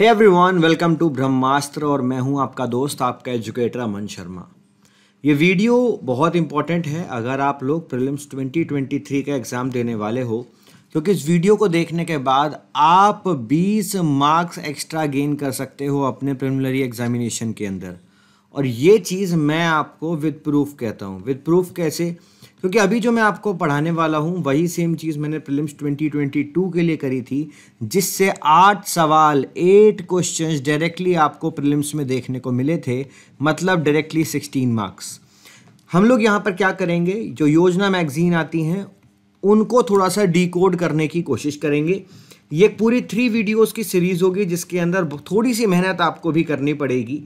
Hey everyone welcome to Brahmastra और मैं हूं आपका दोस्त आपका एजुकेटर अमन शर्मा ये वीडियो बहुत इंपॉर्टेंट है अगर आप लोग प्रिलिम्स 2023 का एग्ज़ाम देने वाले हो क्योंकि तो इस वीडियो को देखने के बाद आप 20 मार्क्स एक्स्ट्रा गेन कर सकते हो अपने प्रिलिमिनरी एग्जामिनेशन के अंदर और ये चीज़ मैं आपको विद प्रूफ कहता हूँ विद प्रूफ कैसे क्योंकि अभी जो मैं आपको पढ़ाने वाला हूँ वही सेम चीज़ मैंने प्रिलिम्स 2022 के लिए करी थी जिससे आठ सवाल एट क्वेश्चंस डायरेक्टली आपको प्रिलिम्स में देखने को मिले थे मतलब डायरेक्टली 16 मार्क्स हम लोग यहाँ पर क्या करेंगे जो योजना मैगजीन आती हैं उनको थोड़ा सा डी करने की कोशिश करेंगे ये पूरी थ्री वीडियोज़ की सीरीज़ होगी जिसके अंदर थोड़ी सी मेहनत आपको भी करनी पड़ेगी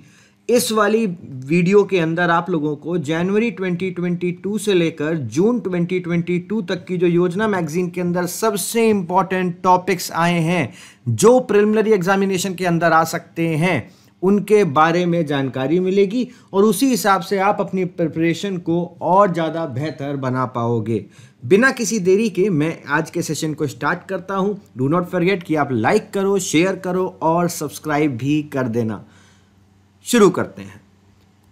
इस वाली वीडियो के अंदर आप लोगों को जनवरी 2022 से लेकर जून 2022 तक की जो योजना मैगजीन के अंदर सबसे इंपॉर्टेंट टॉपिक्स आए हैं जो प्रिलिमिनरी एग्जामिनेशन के अंदर आ सकते हैं उनके बारे में जानकारी मिलेगी और उसी हिसाब से आप अपनी प्रिपरेशन को और ज़्यादा बेहतर बना पाओगे बिना किसी देरी के मैं आज के सेशन को स्टार्ट करता हूँ डू नॉट फॉरगेट कि आप लाइक करो शेयर करो और सब्सक्राइब भी कर देना शुरू करते हैं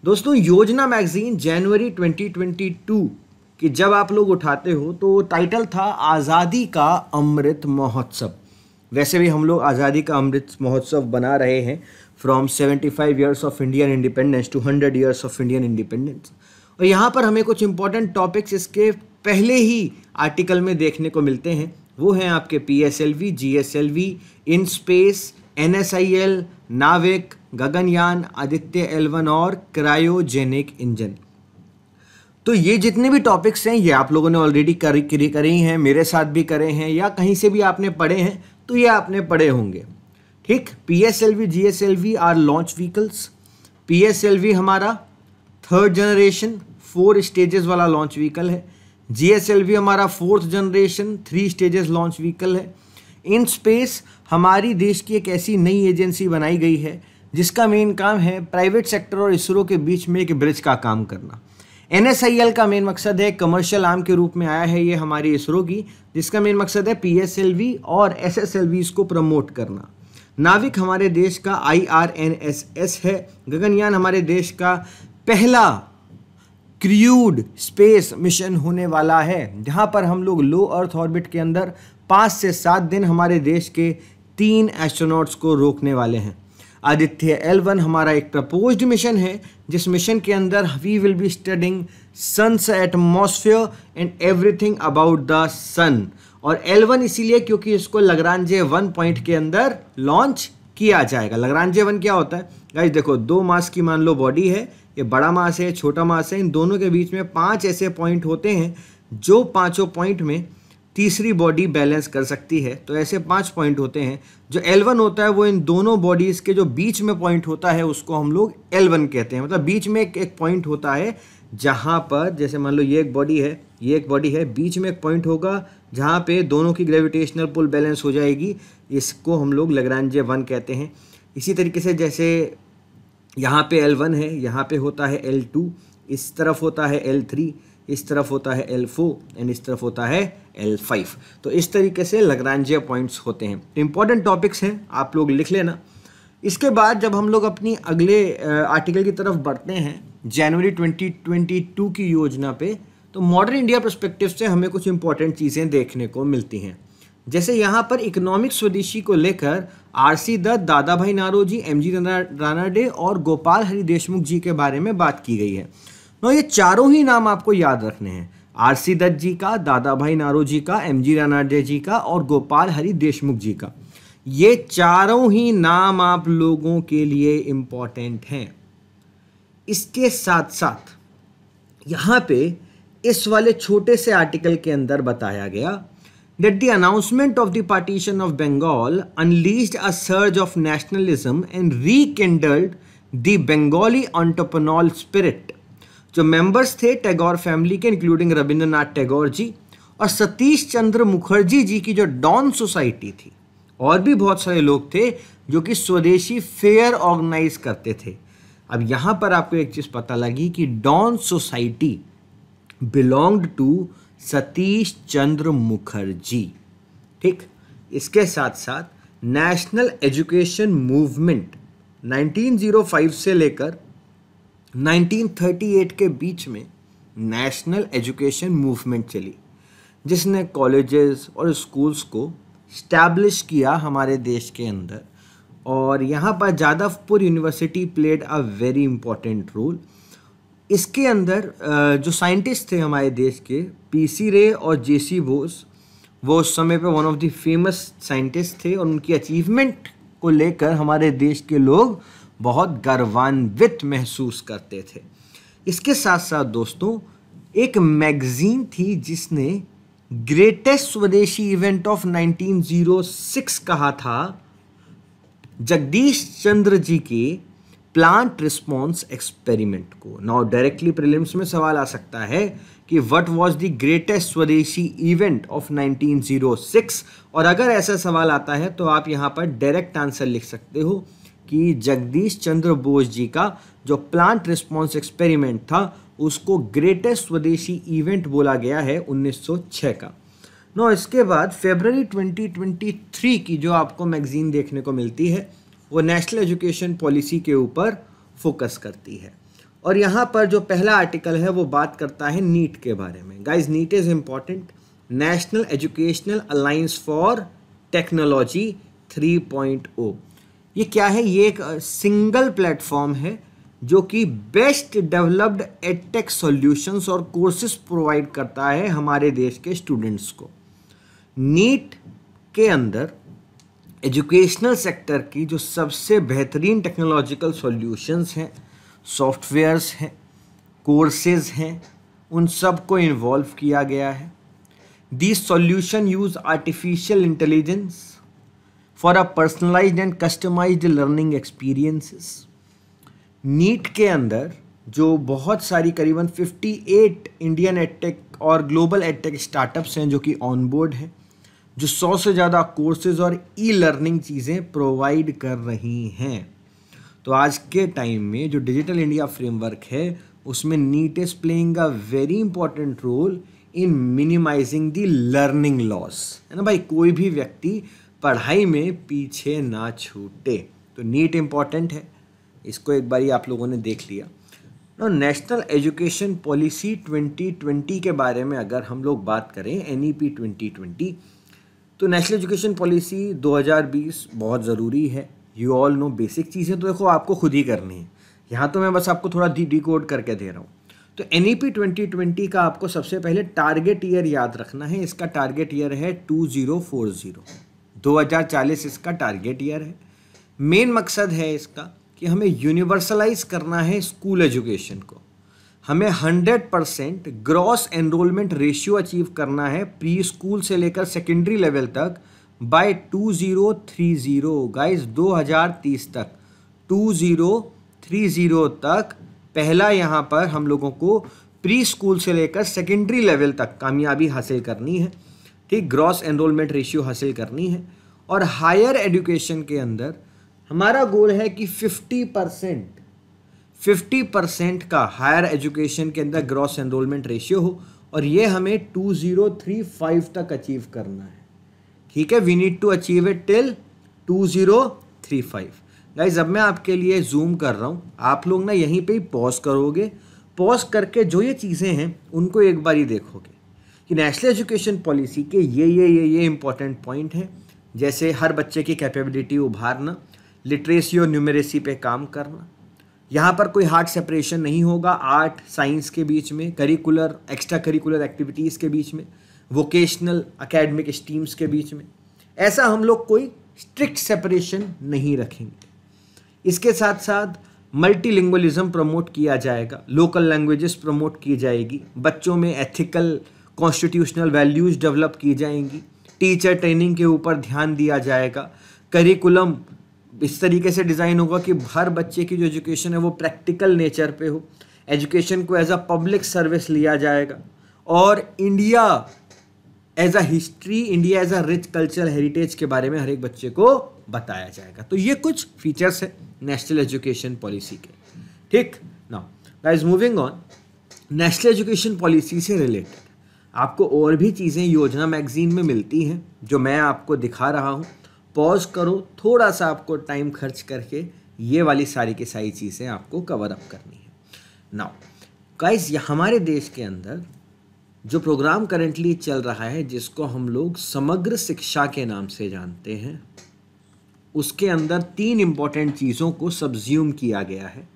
दोस्तों योजना मैगज़ीन जनवरी 2022 कि जब आप लोग उठाते हो तो टाइटल था आज़ादी का अमृत महोत्सव वैसे भी हम लोग आज़ादी का अमृत महोत्सव बना रहे हैं from 75 years of Indian independence to 100 years of Indian independence और यहाँ पर हमें कुछ इंपॉर्टेंट टॉपिक्स इसके पहले ही आर्टिकल में देखने को मिलते हैं वो हैं आपके P S L V G S L V in space N S I L NavIC Gaganyaan Aditya L one और क्रायोजेनिक इंजन तो ये जितने भी टॉपिक्स हैं ये आप लोगों ने ऑलरेडी करी करी करे हैं मेरे साथ भी करे हैं या कहीं से भी आपने पढ़े हैं तो ये आपने पढ़े होंगे ठीक P S L V G S L V are launch vehicles P S L V हमारा थर्ड जनरेशन फोर स्टेजेस वाला लॉन्च व्हीकल है जी एस एल वी हमारा fourth generation three stages launch vehicle है in space हमारी देश की एक ऐसी नई एजेंसी बनाई गई है जिसका मेन काम है प्राइवेट सेक्टर और इसरो के बीच में एक ब्रिज का काम करना एन का मेन मकसद है कमर्शियल आर्म के रूप में आया है ये हमारी इसरो की जिसका मेन मकसद है पी और एस इसको प्रमोट करना नाविक हमारे देश का आई है गगनयान हमारे देश का पहला क्रियूड स्पेस मिशन होने वाला है जहाँ पर हम लोग लो अर्थ ऑर्बिट के अंदर पाँच से सात दिन हमारे देश के तीन एस्ट्रोनॉट्स को रोकने वाले हैं आदित्य एल वन हमारा एक प्रपोज मिशन है जिस मिशन के अंदर we will be studying sun's atmosphere and everything about the sun और एल वन इसीलिए क्योंकि इसको लगरानजे वन पॉइंट के अंदर लॉन्च किया जाएगा लगरानजे वन क्या होता है गाइज देखो दो मास की मान लो बॉडी है ये बड़ा मास है छोटा मास है इन दोनों के बीच में पांच ऐसे पॉइंट होते हैं जो पांचों पॉइंट में तीसरी बॉडी बैलेंस कर सकती है तो ऐसे पांच पॉइंट होते हैं जो L1 होता है वो इन दोनों बॉडीज़ के जो बीच में पॉइंट होता है उसको हम लोग L1 कहते हैं मतलब बीच में एक एक पॉइंट होता है जहाँ पर जैसे मान लो ये एक बॉडी है ये एक बॉडी है बीच में एक पॉइंट होगा जहाँ पे दोनों की ग्रेविटेशनल पुल बैलेंस हो जाएगी इसको हम लोग लगरानजे वन कहते हैं इसी तरीके से जैसे यहाँ पे L1 है यहाँ पे होता है L2 इस तरफ होता है L3 इस तरफ होता है एल फोर एंड इस तरफ होता है एल फाइव तो इस तरीके से लगरानजिया पॉइंट्स होते हैं तो इम्पॉर्टेंट टॉपिक्स हैं आप लोग लिख लेना इसके बाद जब हम लोग अपनी अगले आर्टिकल की तरफ बढ़ते हैं जनवरी 2022 की योजना पे तो मॉडर्न इंडिया परस्पेक्टिव से हमें कुछ इंपॉर्टेंट चीज़ें देखने को मिलती हैं जैसे यहाँ पर इकोनॉमिक स्वदेशी को लेकर R C Dutt Dadabhai Naoroji M G Ranade और गोपाल हरि देशमुख जी के बारे में बात की गई है नो ये चारों ही नाम आपको याद रखने हैं आर सी दत्त जी का दादा भाई नारू जी का एम जी रानाडे जी का और गोपाल हरि देशमुख जी का ये चारों ही नाम आप लोगों के लिए इम्पॉर्टेंट हैं इसके साथ साथ यहाँ पे इस वाले छोटे से आर्टिकल के अंदर बताया गया that the announcement of the partition of Bengal unleashed a surge of nationalism and rekindled the Bengali entrepreneurial spirit जो मेंबर्स थे टैगोर फैमिली के इंक्लूडिंग रविंद्रनाथ टैगोर जी और सतीश चंद्र मुखर्जी जी की जो डॉन सोसाइटी थी और भी बहुत सारे लोग थे जो कि स्वदेशी फेयर ऑर्गेनाइज करते थे अब यहाँ पर आपको एक चीज़ पता लगी कि Dawn society belonged to Satish Chandra Mukherjee ठीक इसके साथ साथ नेशनल एजुकेशन मूवमेंट 1905 से लेकर 1938 के बीच में नेशनल एजुकेशन मूवमेंट चली जिसने कॉलेजेस और स्कूल्स को स्टैब्लिश किया हमारे देश के अंदर और यहाँ पर Jadavpur university played a very important role इसके अंदर जो साइंटिस्ट थे हमारे देश के पीसी रे और जेसी बोस वो उस समय पे one of the famous scientist थे और उनकी अचीवमेंट को लेकर हमारे देश के लोग बहुत गर्वान्वित महसूस करते थे इसके साथ साथ दोस्तों एक मैगज़ीन थी जिसने ग्रेटेस्ट स्वदेशी इवेंट ऑफ 1906 कहा था जगदीश चंद्र जी के प्लांट रिस्पॉन्स एक्सपेरिमेंट को नाउ डायरेक्टली प्रिलिम्स में सवाल आ सकता है कि what was the greatest swadeshi event of 1906 और अगर ऐसा सवाल आता है तो आप यहां पर डायरेक्ट आंसर लिख सकते हो कि जगदीश चंद्र बोस जी का जो प्लांट रिस्पॉन्स एक्सपेरिमेंट था उसको ग्रेटेस्ट स्वदेशी इवेंट बोला गया है 1906 का नो इसके बाद फेबररी 2023 की जो आपको मैगजीन देखने को मिलती है वो नेशनल एजुकेशन पॉलिसी के ऊपर फोकस करती है और यहाँ पर जो पहला आर्टिकल है वो बात करता है नीट के बारे में guys NEAT is important national educational alliance for technology 3.0 ये क्या है ये एक सिंगल प्लेटफॉर्म है जो कि बेस्ट डेवलप्ड एटेक सॉल्यूशंस और कोर्सेज प्रोवाइड करता है हमारे देश के स्टूडेंट्स को नीट के अंदर एजुकेशनल सेक्टर की जो सबसे बेहतरीन टेक्नोलॉजिकल सॉल्यूशंस हैं सॉफ्टवेयर्स हैं कोर्सेज हैं उन सब को इन्वॉल्व किया गया है the solution use artificial intelligence for a personalise and customise learning experiences NEAT के अंदर जो बहुत सारी करीबन 58 इंडियन एटेक और ग्लोबल एटेक स्टार्टअप्स हैं जो कि ऑन बोर्ड हैं जो 100 से ज़्यादा कोर्सेज और ई लर्निंग चीज़ें प्रोवाइड कर रही हैं तो आज के टाइम में जो डिजिटल इंडिया फ्रेमवर्क है उसमें NEAT is playing a very important role in minimising the learning loss है ना भाई कोई भी व्यक्ति पढ़ाई में पीछे ना छूटे तो नीट इम्पॉर्टेंट है इसको एक बार आप लोगों ने देख लिया तो नेशनल एजुकेशन पॉलिसी 2020 के बारे में अगर हम लोग बात करें एन ई पी ट्वेंटी तो नेशनल एजुकेशन पॉलिसी 2020 बहुत ज़रूरी है यू ऑल नो बेसिक चीज़ें तो देखो आपको खुद ही करनी है यहाँ तो मैं बस आपको थोड़ा डी कोड करके दे रहा हूँ तो N E P twenty twenty का आपको सबसे पहले टारगेट ईयर याद रखना है इसका टारगेट ईयर है टू ज़ीरो फोर ज़ीरो 2040 इसका टारगेट ईयर है मेन मकसद है इसका कि हमें यूनिवर्सलाइज करना है स्कूल एजुकेशन को हमें 100 percent gross enrolment ratio achieve करना है प्री स्कूल से लेकर सेकेंडरी लेवल तक बाय 2030 गाइस 2030 तक 2030 तक पहला यहाँ पर हम लोगों को प्री स्कूल से लेकर सेकेंडरी लेवल तक कामयाबी हासिल करनी है ठीक ग्रॉस एनरोलमेंट रेशियो हासिल करनी है और हायर एजुकेशन के अंदर हमारा गोल है कि 50 परसेंट फिफ्टी परसेंट का हायर एजुकेशन के अंदर ग्रॉस एनरोलमेंट रेशियो हो और ये हमें 2035 तक अचीव करना है ठीक है we need to achieve it till 2035 guys अब मैं आपके लिए जूम कर रहा हूँ आप लोग ना यहीं पे ही पॉज करोगे पॉज करके जो ये चीज़ें हैं उनको एक बार ही देखोगे कि नेशनल एजुकेशन पॉलिसी के ये ये ये ये इंपॉर्टेंट पॉइंट हैं जैसे हर बच्चे की कैपेबिलिटी उभारना लिटरेसी और न्यूमेरेसी पे काम करना यहाँ पर कोई हार्ड सेपरेशन नहीं होगा आर्ट साइंस के बीच में करिकुलर एक्स्ट्रा करिकुलर एक्टिविटीज़ के बीच में वोकेशनल अकेडमिक स्ट्रीम्स के बीच में ऐसा हम लोग कोई स्ट्रिक्ट सेपरेशन नहीं रखेंगे इसके साथ साथ मल्टीलिंगुअलिज्म प्रमोट किया जाएगा लोकल लैंग्वेजेस प्रमोट की जाएगी बच्चों में एथिकल कॉन्स्टिट्यूशनल वैल्यूज़ डेवलप की जाएंगी टीचर ट्रेनिंग के ऊपर ध्यान दिया जाएगा करिकुलम इस तरीके से डिज़ाइन होगा कि हर बच्चे की जो एजुकेशन है वो प्रैक्टिकल नेचर पे हो एजुकेशन को एज अ पब्लिक सर्विस लिया जाएगा और India as a history India as a rich cultural heritage के बारे में हर एक बच्चे को बताया जाएगा तो ये कुछ फीचर्स है नेशनल एजुकेशन पॉलिसी के ठीक नाउ दूविंग moving on national education policy से रिलेटेड आपको और भी चीज़ें योजना मैगज़ीन में मिलती हैं जो मैं आपको दिखा रहा हूँ पॉज करो थोड़ा सा आपको टाइम खर्च करके ये वाली सारी की सारी चीज़ें आपको कवर अप करनी है नाउ गाइस हमारे देश के अंदर जो प्रोग्राम करेंटली चल रहा है जिसको हम लोग समग्र शिक्षा के नाम से जानते हैं उसके अंदर तीन इम्पॉर्टेंट चीज़ों को सब्ज्यूम किया गया है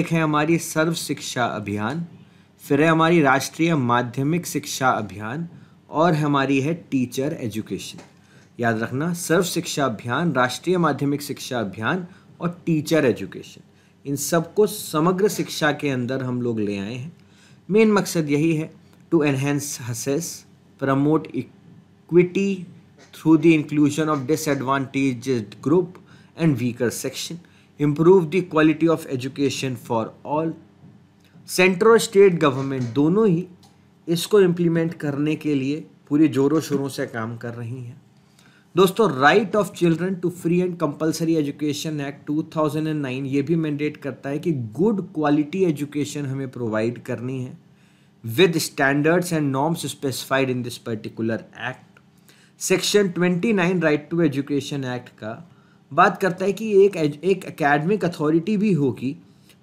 एक है हमारी सर्व शिक्षा अभियान फिर है हमारी राष्ट्रीय माध्यमिक शिक्षा अभियान और हमारी है टीचर एजुकेशन याद रखना सर्व शिक्षा अभियान राष्ट्रीय माध्यमिक शिक्षा अभियान और टीचर एजुकेशन इन सबको समग्र शिक्षा के अंदर हम लोग ले आए हैं मेन मकसद यही है to enhance access promote equity through the inclusion of disadvantage group and weaker section improve the quality of education for all central और स्टेट गवर्नमेंट दोनों ही इसको इम्प्लीमेंट करने के लिए पूरे जोरों शोरों से काम कर रही हैं दोस्तों right of children to free and compulsory education act 2009 ये भी मैंडेट करता है कि गुड क्वालिटी एजुकेशन हमें प्रोवाइड करनी है with standards and norms specified in this particular act section 29 right to education act का बात करता है कि एक एक एकेडमिक अथॉरिटी भी होगी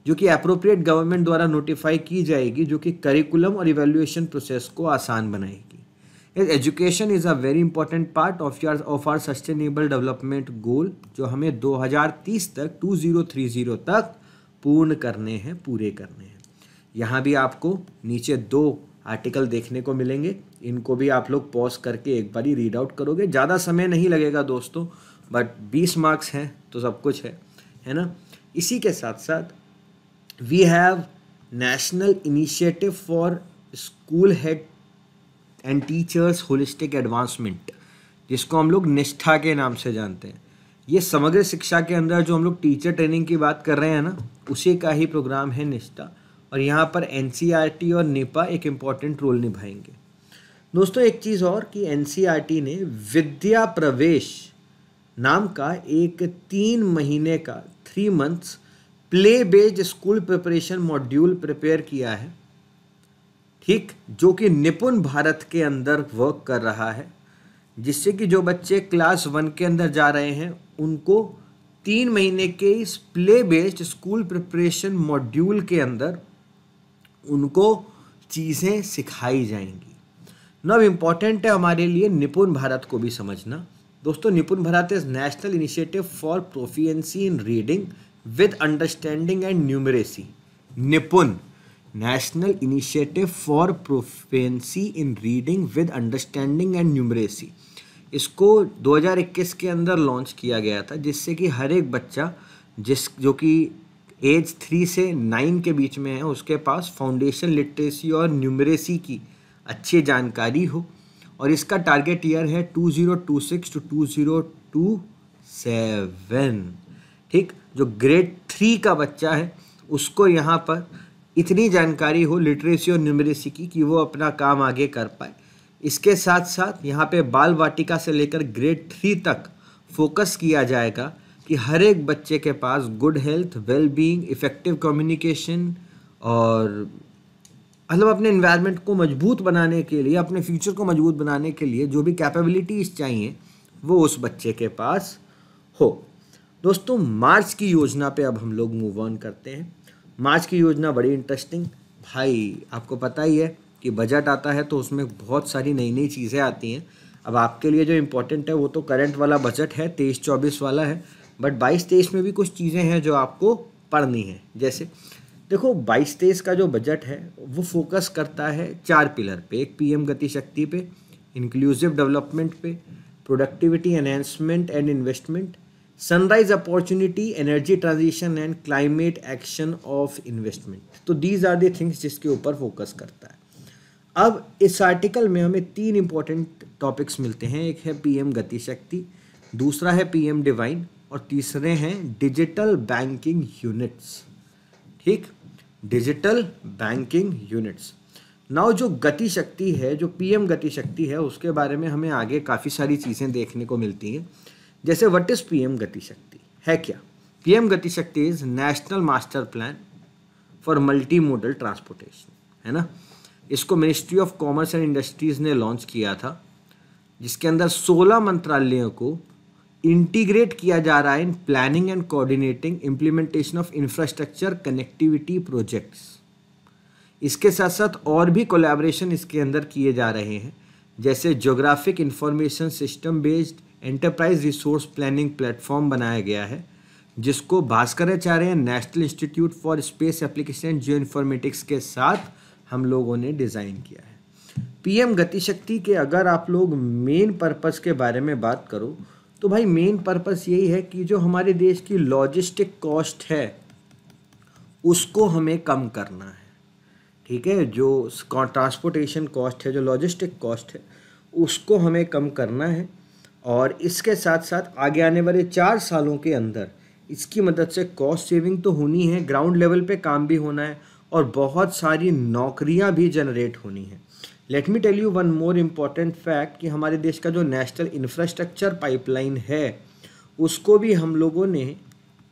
जो कि अप्रोप्रिएट गवर्नमेंट द्वारा नोटिफाई की जाएगी जो कि करिकुलम और इवेल्युएशन प्रोसेस को आसान बनाएगी education is a very important part of यार of our sustainable development goal जो हमें 2030 तक 2030 तक पूर्ण करने हैं पूरे करने हैं यहाँ भी आपको नीचे दो आर्टिकल देखने को मिलेंगे इनको भी आप लोग पॉज करके एक बार ही रीड आउट करोगे ज़्यादा समय नहीं लगेगा दोस्तों बट 20 मार्क्स हैं तो सब कुछ है है ना इसी के साथ साथ we have national initiative for school head and teachers holistic advancement जिसको हम लोग निष्ठा के नाम से जानते हैं ये समग्र शिक्षा के अंदर जो हम लोग टीचर ट्रेनिंग की बात कर रहे हैं ना उसी का ही प्रोग्राम है निष्ठा और यहाँ पर एन e और निपा एक इम्पॉर्टेंट रोल निभाएंगे दोस्तों एक चीज़ और कि एन e ने विद्या प्रवेश नाम का एक तीन महीने का three months play based school preparation module prepare किया है ठीक जो कि निपुण भारत के अंदर वर्क कर रहा है जिससे कि जो बच्चे क्लास वन के अंदर जा रहे हैं उनको तीन महीने के इस play based school preparation module के अंदर उनको चीज़ें सिखाई जाएंगी नब इम्पॉर्टेंट है हमारे लिए निपुण भारत को भी समझना दोस्तों NIPUN Bharat is national initiative for proficiency in reading with understanding and numeracy NIPUN national initiative for proficiency in reading with understanding and numeracy इसको 2021 के अंदर लॉन्च किया गया था जिससे कि हर एक बच्चा जिस जो कि एज थ्री से नाइन के बीच में है उसके पास फाउंडेशन लिटरेसी और न्यूमरेसी की अच्छी जानकारी हो और इसका टारगेट ईयर है two zero two six to two zero two seven ठीक जो ग्रेड थ्री का बच्चा है उसको यहाँ पर इतनी जानकारी हो लिटरेसी और न्यूमरेसी की कि वो अपना काम आगे कर पाए इसके साथ साथ यहाँ पे बाल वाटिका से लेकर ग्रेड थ्री तक फोकस किया जाएगा कि हर एक बच्चे के पास good health well being effective communication और मतलब अपने इन्वायरमेंट को मजबूत बनाने के लिए अपने फ्यूचर को मजबूत बनाने के लिए जो भी कैपेबिलिटीज़ चाहिए वो उस बच्चे के पास हो दोस्तों मार्च की योजना पे अब हम लोग मूव ऑन करते हैं मार्च की योजना बड़ी इंटरेस्टिंग भाई आपको पता ही है कि बजट आता है तो उसमें बहुत सारी नई नई चीज़ें आती हैं अब आपके लिए जो इम्पोर्टेंट है वो तो करंट वाला बजट है तेईस चौबीस वाला है बट बाईस तेईस में भी कुछ चीज़ें हैं जो आपको पढ़नी है जैसे देखो बाईस तेईस का जो बजट है वो फोकस करता है चार पिलर पे एक पीएम गतिशक्ति पे इंक्लूसिव डेवलपमेंट पे productivity enhancement and investment sunrise opportunity energy transition and climate action of investment तो दीज आर दिंग्स जिसके ऊपर फोकस करता है अब इस आर्टिकल में हमें तीन इंपॉर्टेंट टॉपिक्स मिलते हैं एक है पी एम गतिशक्ति दूसरा है पीएम डिवाइन और तीसरे हैं डिजिटल बैंकिंग यूनिट्स ठीक डिजिटल बैंकिंग यूनिट्स नाउ जो गति शक्ति है जो पीएम गति शक्ति है उसके बारे में हमें आगे काफ़ी सारी चीज़ें देखने को मिलती हैं जैसे व्हाट इज पीएम गति शक्ति है क्या PM Gati Shakti is national master plan for multi modal transportation है ना इसको ministry of commerce and industries ने लॉन्च किया था जिसके अंदर 16 मंत्रालयों को इंटीग्रेट किया जा रहा है in planning and coordinating implementation of infrastructure connectivity projects इसके साथ साथ और भी कोलैबोरेशन इसके अंदर किए जा रहे हैं जैसे geographic information system based enterprise resource planning platform बनाया गया है जिसको Bhaskaracharya national institute for space application geo informatics के साथ हम लोगों ने डिज़ाइन किया है पीएम गतिशक्ति के अगर आप लोग मेन पर्पस के बारे में बात करो तो भाई मेन पर्पस यही है कि जो हमारे देश की लॉजिस्टिक कॉस्ट है उसको हमें कम करना है ठीक है जो ट्रांसपोर्टेशन कॉस्ट है जो लॉजिस्टिक कॉस्ट है उसको हमें कम करना है और इसके साथ साथ आगे आने वाले चार सालों के अंदर इसकी मदद से कॉस्ट सेविंग तो होनी है ग्राउंड लेवल पे काम भी होना है और बहुत सारी नौकरियां भी जनरेट होनी है let me tell you one more important fact कि हमारे देश का जो नेशनल इंफ्रास्ट्रक्चर पाइपलाइन है उसको भी हम लोगों ने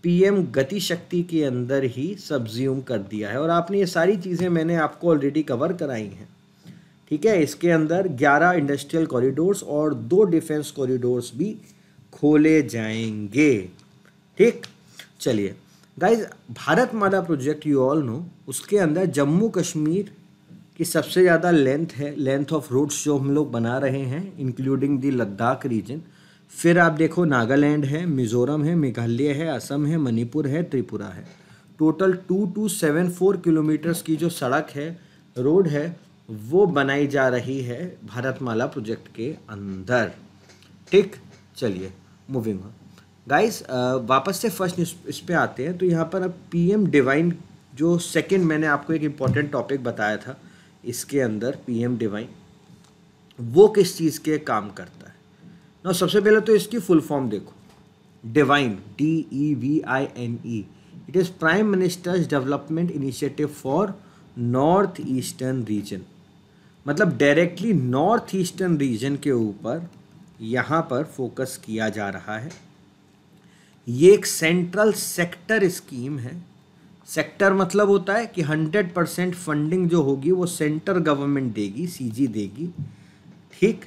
पीएम गति शक्ति के अंदर ही सब्ज्यूम कर दिया है और आपने ये सारी चीज़ें मैंने आपको ऑलरेडी कवर कराई हैं ठीक है इसके अंदर 11 इंडस्ट्रियल कॉरिडोर्स और दो डिफेंस कॉरिडोर्स भी खोले जाएंगे ठीक चलिए guys Bharatmala project you all know उसके अंदर जम्मू कश्मीर की सबसे ज़्यादा लेंथ है लेंथ ऑफ रोड्स जो हम लोग बना रहे हैं इंक्लूडिंग दी लद्दाख रीजन फिर आप देखो नागालैंड है मिज़ोरम है मेघालय है असम है मणिपुर है त्रिपुरा है total two two seven four kilometres की जो सड़क है रोड है वो बनाई जा रही है भारतमाला प्रोजेक्ट के अंदर ठीक चलिए मूविंग ऑन गाइस वापस से फर्स्ट न्यूज इस पर आते हैं तो यहाँ पर अब पीएम डिवाइन जो सेकंड मैंने आपको एक इम्पॉर्टेंट टॉपिक बताया था इसके अंदर पीएम डिवाइन वो किस चीज़ के काम करता है ना सबसे पहले तो इसकी फुल फॉर्म देखो DevINE D E V I N E it is prime minister's development initiative for north eastern region मतलब डायरेक्टली नॉर्थ ईस्टर्न रीजन के ऊपर यहाँ पर फोकस किया जा रहा है ये एक सेंट्रल सेक्टर स्कीम है सेक्टर मतलब होता है कि 100 परसेंट फंडिंग जो होगी वो सेंटर गवर्नमेंट देगी सीजी देगी ठीक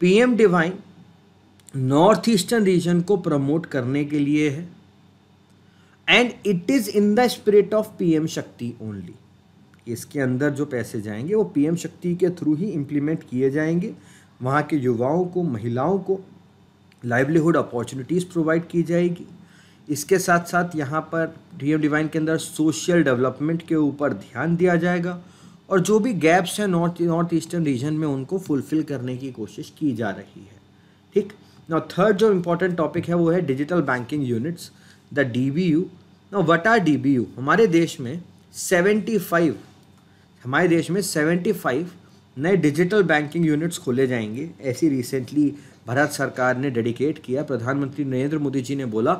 PM DevINE north eastern region को प्रमोट करने के लिए है and it is in the spirit of PM Shakti only इसके अंदर जो पैसे जाएंगे वो पीएम शक्ति के थ्रू ही इम्प्लीमेंट किए जाएंगे वहाँ के युवाओं को महिलाओं को लाइवलीहुड अपॉर्चुनिटीज़ प्रोवाइड की जाएगी इसके साथ साथ यहाँ पर डीएम डिवाइन के अंदर सोशल डेवलपमेंट के ऊपर ध्यान दिया जाएगा और जो भी गैप्स हैं नॉर्थ नॉर्थ ईस्टर्न रीजन में उनको फुलफ़िल करने की कोशिश की जा रही है ठीक ना थर्ड जो इम्पोर्टेंट टॉपिक है वो है digital banking units the D B U ना what are D B U हमारे देश में सेवेंटी फाइव हमारे देश में 75 नए डिजिटल बैंकिंग यूनिट्स खोले जाएंगे ऐसी रिसेंटली भारत सरकार ने डेडिकेट किया प्रधानमंत्री नरेंद्र मोदी जी ने बोला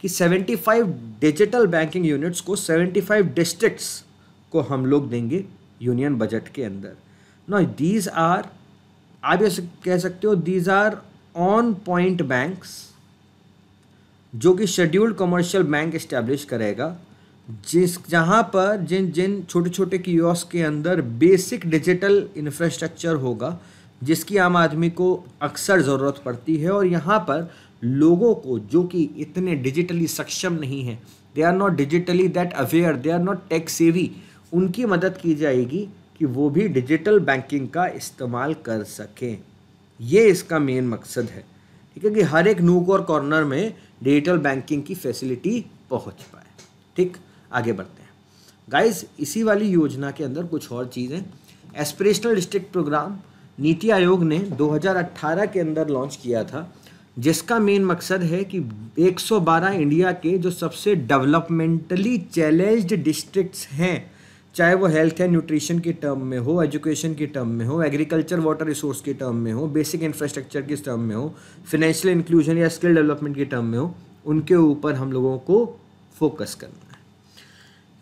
कि 75 डिजिटल बैंकिंग यूनिट्स को 75 डिस्ट्रिक्ट्स को हम लोग देंगे यूनियन बजट के अंदर ना दीज आर आप ये कह सकते हो these are on point banks जो कि शेड्यूल्ड कमर्शियल बैंक इस्टेब्लिश करेगा जिस जहाँ पर जिन जिन छोटे छोटे कियोस्क के अंदर बेसिक डिजिटल इंफ्रास्ट्रक्चर होगा जिसकी आम आदमी को अक्सर ज़रूरत पड़ती है और यहाँ पर लोगों को जो कि इतने डिजिटली सक्षम नहीं है they are not digitally that aware they are not tech savvy उनकी मदद की जाएगी कि वो भी डिजिटल बैंकिंग का इस्तेमाल कर सकें ये इसका मेन मकसद है ठीक है कि हर एक नूक और कॉर्नर में डिजिटल बैंकिंग की फैसिलिटी पहुंच पाए ठीक आगे बढ़ते हैं गाइस इसी वाली योजना के अंदर कुछ और चीज़ें एस्परेशनल डिस्ट्रिक्ट प्रोग्राम नीति आयोग ने 2018 के अंदर लॉन्च किया था जिसका मेन मकसद है कि 112 इंडिया के जो सबसे डेवलपमेंटली चैलेंज्ड डिस्ट्रिक्ट्स हैं चाहे वो हेल्थ एंड न्यूट्रिशन के टर्म में हो एजुकेशन के टर्म में हो एग्रीकल्चर वाटर रिसोर्स के टर्म में हो बेसिक इंफ्रास्ट्रक्चर के टर्म में हो फाइनेंशियल इंक्लूजन या स्किल डेवलपमेंट के टर्म में हो उनके ऊपर हम लोगों को फोकस करना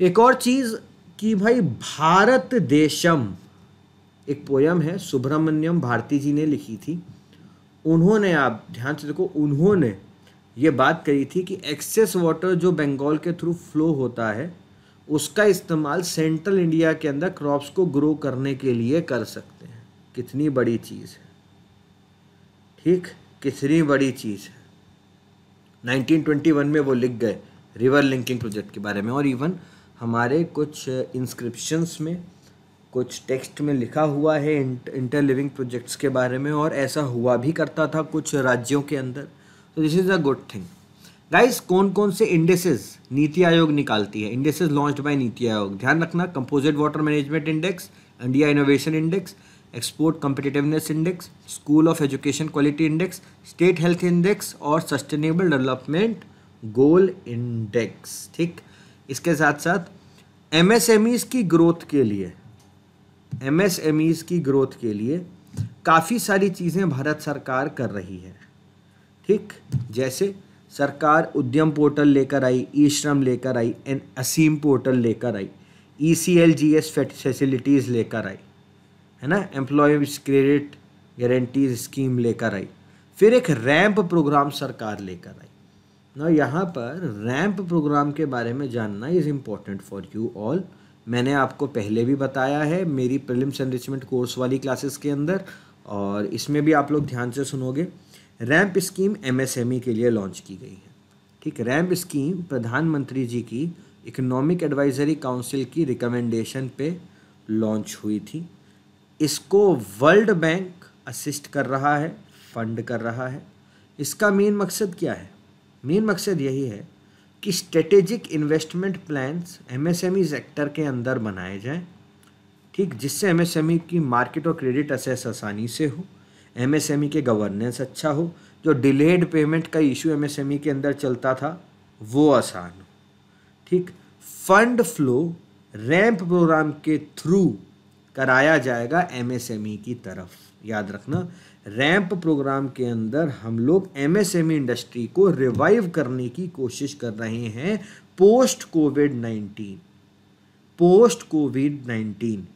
एक और चीज़ कि भाई भारत देशम एक पोयम है सुब्रमण्यम भारती जी ने लिखी थी उन्होंने आप ध्यान से देखो उन्होंने ये बात कही थी कि एक्सेस वाटर जो बंगाल के थ्रू फ्लो होता है उसका इस्तेमाल सेंट्रल इंडिया के अंदर क्रॉप्स को ग्रो करने के लिए कर सकते हैं कितनी बड़ी चीज़ है ठीक कितनी बड़ी चीज़ है 1921 में वो लिख गए रिवर लिंकिंग प्रोजेक्ट के बारे में और इवन हमारे कुछ इंस्क्रिप्शंस में कुछ टेक्स्ट में लिखा हुआ है इंटर लिविंग प्रोजेक्ट्स के बारे में और ऐसा हुआ भी करता था कुछ राज्यों के अंदर तो this is a good thing guys कौन कौन से इंडेसेस नीति आयोग निकालती है इंडेसेस लॉन्च्ड बाय नीति आयोग ध्यान रखना composite water management index India innovation index export competitiveness index school of education quality index state health index और सस्टेनेबल डेवलपमेंट गोल इंडेक्स ठीक इसके साथ साथ एमएसएमईज की ग्रोथ के लिए एमएसएमईज की ग्रोथ के लिए काफ़ी सारी चीज़ें भारत सरकार कर रही है ठीक जैसे सरकार उद्यम पोर्टल लेकर आई ई श्रम लेकर आई एन असीम पोर्टल लेकर आई E C L G S facilities लेकर आई है ना एम्प्लॉयज क्रेडिट गारंटी स्कीम लेकर आई फिर एक रैंप प्रोग्राम सरकार लेकर आई ना यहाँ पर रैंप प्रोग्राम के बारे में जानना is important for you all मैंने आपको पहले भी बताया है मेरी प्रिलिम्स एनरिचमेंट कोर्स वाली क्लासेस के अंदर और इसमें भी आप लोग ध्यान से सुनोगे रैंप स्कीम एमएसएमई के लिए लॉन्च की गई है ठीक रैंप स्कीम प्रधानमंत्री जी की इकोनॉमिक एडवाइजरी काउंसिल की रिकमेंडेशन पे लॉन्च हुई थी इसको वर्ल्ड बैंक असिस्ट कर रहा है फंड कर रहा है इसका मेन मकसद क्या है मेन मकसद यही है कि strategic investment plans MSME sector के अंदर बनाए जाएं ठीक जिससे एमएसएमई e की मार्केट और क्रेडिट असेस आसानी से हो एमएसएमई e के गवर्नेंस अच्छा हो जो डिलेड पेमेंट का इशू एमएसएमई e के अंदर चलता था वो आसान हो ठीक फंड फ्लो रैंप प्रोग्राम के थ्रू कराया जाएगा एमएसएमई की तरफ याद रखना रैंप प्रोग्राम के अंदर हम लोग एमएसएमई e इंडस्ट्री को रिवाइव करने की कोशिश कर रहे हैं post Covid nineteen post Covid nineteen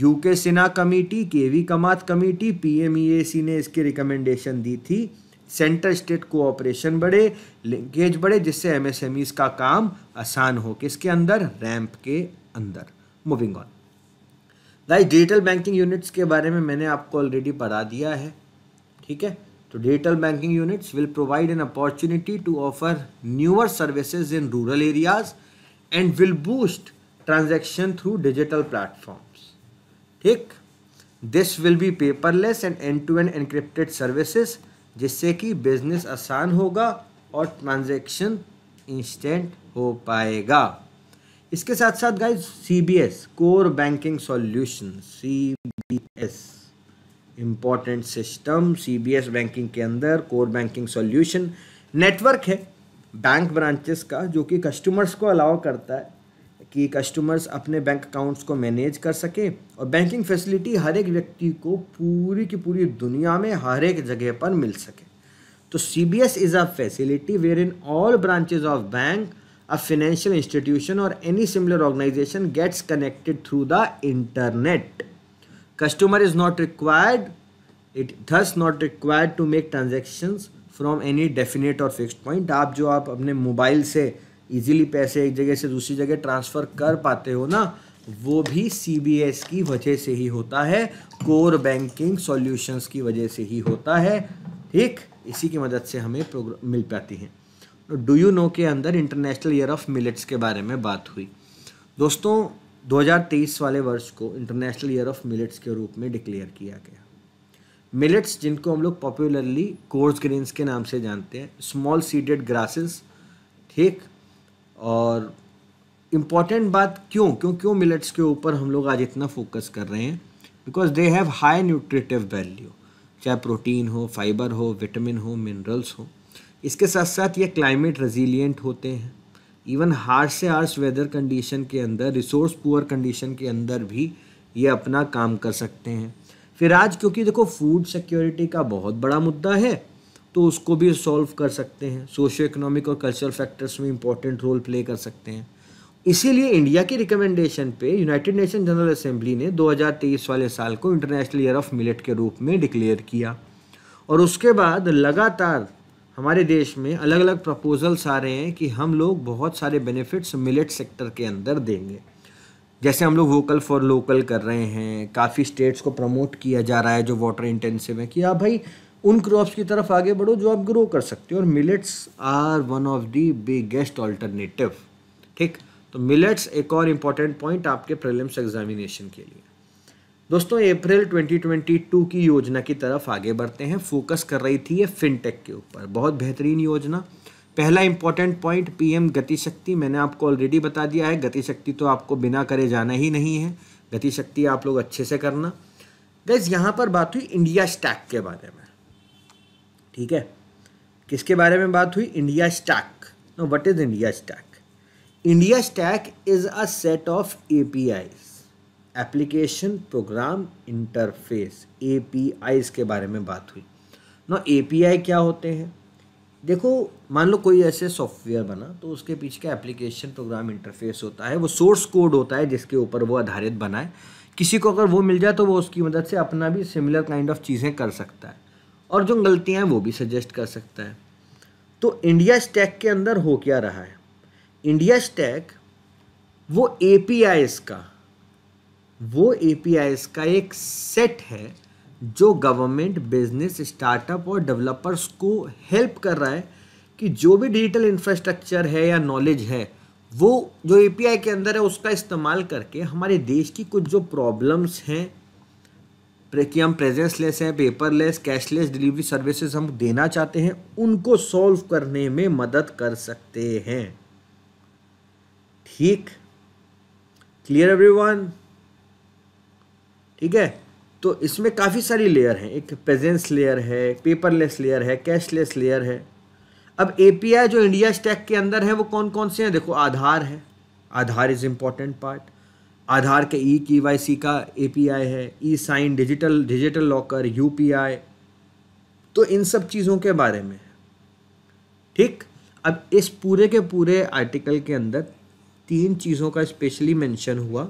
UK Sinha committee के वी कमात कमेटी पीएमईएसी ने इसकी रिकमेंडेशन दी थी सेंटर स्टेट कोऑपरेशन बढ़े लिंकेज बढ़े जिससे एमएसएमईज e का काम आसान हो किसके अंदर रैंप के अंदर moving on guys digital banking units के बारे में मैंने आपको ऑलरेडी पढ़ा दिया है ठीक है तो digital banking units will provide an opportunity to offer newer services in rural areas and will boost transaction through digital platforms ठीक this will be paperless and end to end encrypted services जिससे कि business आसान होगा और transaction instant हो पाएगा इसके साथ साथ guys C B S core banking solution C B S important system CBS banking के अंदर कोर बैंकिंग सॉल्यूशन नेटवर्क है बैंक ब्रांचेस का जो कि कस्टमर्स को अलाउ करता है कि कस्टमर्स अपने बैंक अकाउंट्स को मैनेज कर सकें और बैंकिंग फैसिलिटी हर एक व्यक्ति को पूरी की पूरी दुनिया में हर एक जगह पर मिल सके तो C B S is a facility where in all branches of bank a financial institution और any similar organization gets connected through the internet customer is not required it thus not required to make transactions from any definite or fixed point आप जो आप अपने mobile से easily पैसे एक जगह से दूसरी जगह ट्रांसफ़र कर पाते हो ना वो भी सी बी एस की वजह से ही होता है कोर बैंकिंग सॉल्यूशंस की वजह से ही होता है ठीक इसी की मदद से हमें प्रोग्राम मिल पाती हैं डू यू नो के अंदर इंटरनेशनल ईयर ऑफ मिलेट्स के बारे में बात हुई दोस्तों 2023 वाले वर्ष को इंटरनेशनल ईयर ऑफ मिलेट्स के रूप में डिक्लेयर किया गया मिलेट्स जिनको हम लोग पॉपुलरली कोर्स ग्रेन्स के नाम से जानते हैं स्मॉल सीडेड ग्रासेस ठीक और इम्पॉर्टेंट बात क्यों क्यों क्यों मिलेट्स के ऊपर हम लोग आज इतना फोकस कर रहे हैं because they have high nutritive value चाहे प्रोटीन हो फाइबर हो विटामिन हो मिनरल्स हो इसके साथ साथ ये क्लाइमेट रेजिलियंट होते हैं इवन हार्श से हार्श वेदर कंडीशन के अंदर रिसोर्स पुअर कंडीशन के अंदर भी ये अपना काम कर सकते हैं फिर आज क्योंकि देखो फूड सिक्योरिटी का बहुत बड़ा मुद्दा है तो उसको भी सॉल्व कर सकते हैं सोशो इकोनॉमिक और कल्चरल फैक्टर्स में इंपॉर्टेंट रोल प्ले कर सकते हैं इसीलिए इंडिया की रिकमेंडेशन पे यूनाइटेड नेशन जनरल असेंबली ने 2023 वाले साल को इंटरनेशनल ईयर ऑफ मिलेट के रूप में डिक्लेयर किया और उसके बाद लगातार हमारे देश में अलग अलग प्रपोजल्स आ रहे हैं कि हम लोग बहुत सारे बेनिफिट्स मिलेट सेक्टर के अंदर देंगे जैसे हम लोग वोकल फॉर लोकल कर रहे हैं काफ़ी स्टेट्स को प्रमोट किया जा रहा है जो वाटर इंटेंसिव है कि आप हाँ भाई उन क्रॉप्स की तरफ आगे बढ़ो जो आप ग्रो कर सकते हो और millets are one of the biggest alternative ठीक तो मिलेट्स एक और इम्पॉर्टेंट पॉइंट आपके प्रिलिम्स एग्जामिनेशन के लिए दोस्तों अप्रैल 2022 की योजना की तरफ आगे बढ़ते हैं फोकस कर रही थी ये फिनटेक के ऊपर बहुत बेहतरीन योजना पहला इंपॉर्टेंट पॉइंट पीएम गतिशक्ति मैंने आपको ऑलरेडी बता दिया है गतिशक्ति तो आपको बिना करे जाना ही नहीं है गतिशक्ति आप लोग अच्छे से करना गैस यहाँ पर बात हुई इंडिया स्टैक के बारे में ठीक है किसके बारे में बात हुई India stack know what is India stack India stack is a set of A P Is application program interface ए के बारे में बात हुई ना ए क्या होते हैं देखो मान लो कोई ऐसे सॉफ्टवेयर बना तो उसके पीछे का एप्लीकेशन प्रोग्राम इंटरफेस होता है वो सोर्स कोड होता है जिसके ऊपर वो आधारित बनाए किसी को अगर वो मिल जाए तो वो उसकी मदद से अपना भी सिमिलर काइंड ऑफ चीज़ें कर सकता है और जो गलतियाँ हैं वो भी सजेस्ट कर सकता है तो इंडिया स्टैक के अंदर हो क्या रहा है इंडिया स्टैक वो ए का वो ए का एक सेट है जो गवर्नमेंट बिजनेस स्टार्टअप और डेवलपर्स को हेल्प कर रहा है कि जो भी डिजिटल इंफ्रास्ट्रक्चर है या नॉलेज है वो जो ए के अंदर है उसका इस्तेमाल करके हमारे देश की कुछ जो प्रॉब्लम्स हैं कि हम प्रेजेंस लेस हैं लेस कैशलेस डिलीवरी सर्विसेज हम देना चाहते हैं उनको सॉल्व करने में मदद कर सकते हैं ठीक क्लियर एवरीवन ठीक है तो इसमें काफ़ी सारी लेयर हैं एक प्रेजेंस लेयर है पेपरलेस लेयर है कैशलेस लेयर है अब एपीआई जो इंडिया स्टैक के अंदर है वो कौन कौन से हैं देखो आधार है Aadhaar is important part Aadhaar के ई के वाई सी का एपीआई है e sign digital digital locker UPI तो इन सब चीज़ों के बारे में ठीक अब इस पूरे के पूरे आर्टिकल के अंदर तीन चीज़ों का स्पेशली मेंशन हुआ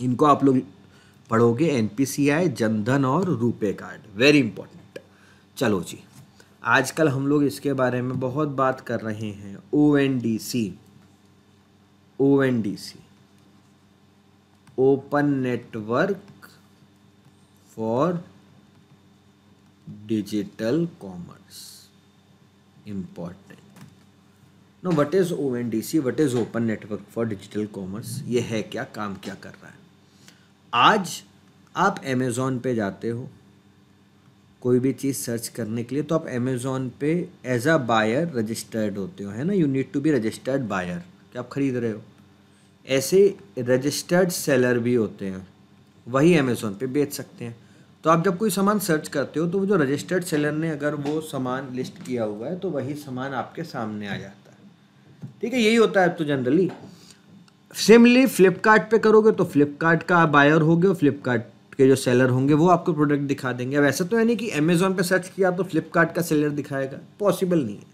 इनको आप लोग पढ़ोगे एनपीसीआई जनधन और रुपे कार्ड वेरी इंपॉर्टेंट चलो जी आजकल हम लोग इसके बारे में बहुत बात कर रहे हैं O N D C O N D C open network for digital commerce important know what is O N D C what is open network for digital commerce ये है क्या काम क्या कर रहा है आज आप अमेज़ोन पे जाते हो कोई भी चीज़ सर्च करने के लिए तो आप अमेज़ोन पे एज अ बायर रजिस्टर्ड होते हो है ना you need to be registered buyer कि आप ख़रीद रहे हो ऐसे रजिस्टर्ड सेलर भी होते हैं वही अमेज़ोन पे बेच सकते हैं तो आप जब कोई सामान सर्च करते हो तो वो जो रजिस्टर्ड सेलर ने अगर वो सामान लिस्ट किया हुआ है तो वही सामान आपके सामने आ जाता है ठीक है यही होता है तो जनरली सिमली फ्लिपकार्ट करोगे तो फ्लिपकार्ट का बायर हो और फ्लिपकार्ट के जो सेलर होंगे वो आपको प्रोडक्ट दिखा देंगे अब ऐसा तो है नहीं कि अमेजोन पे सर्च किया तो फ्लिपकार्ट का सेलर दिखाएगा पॉसिबल नहीं है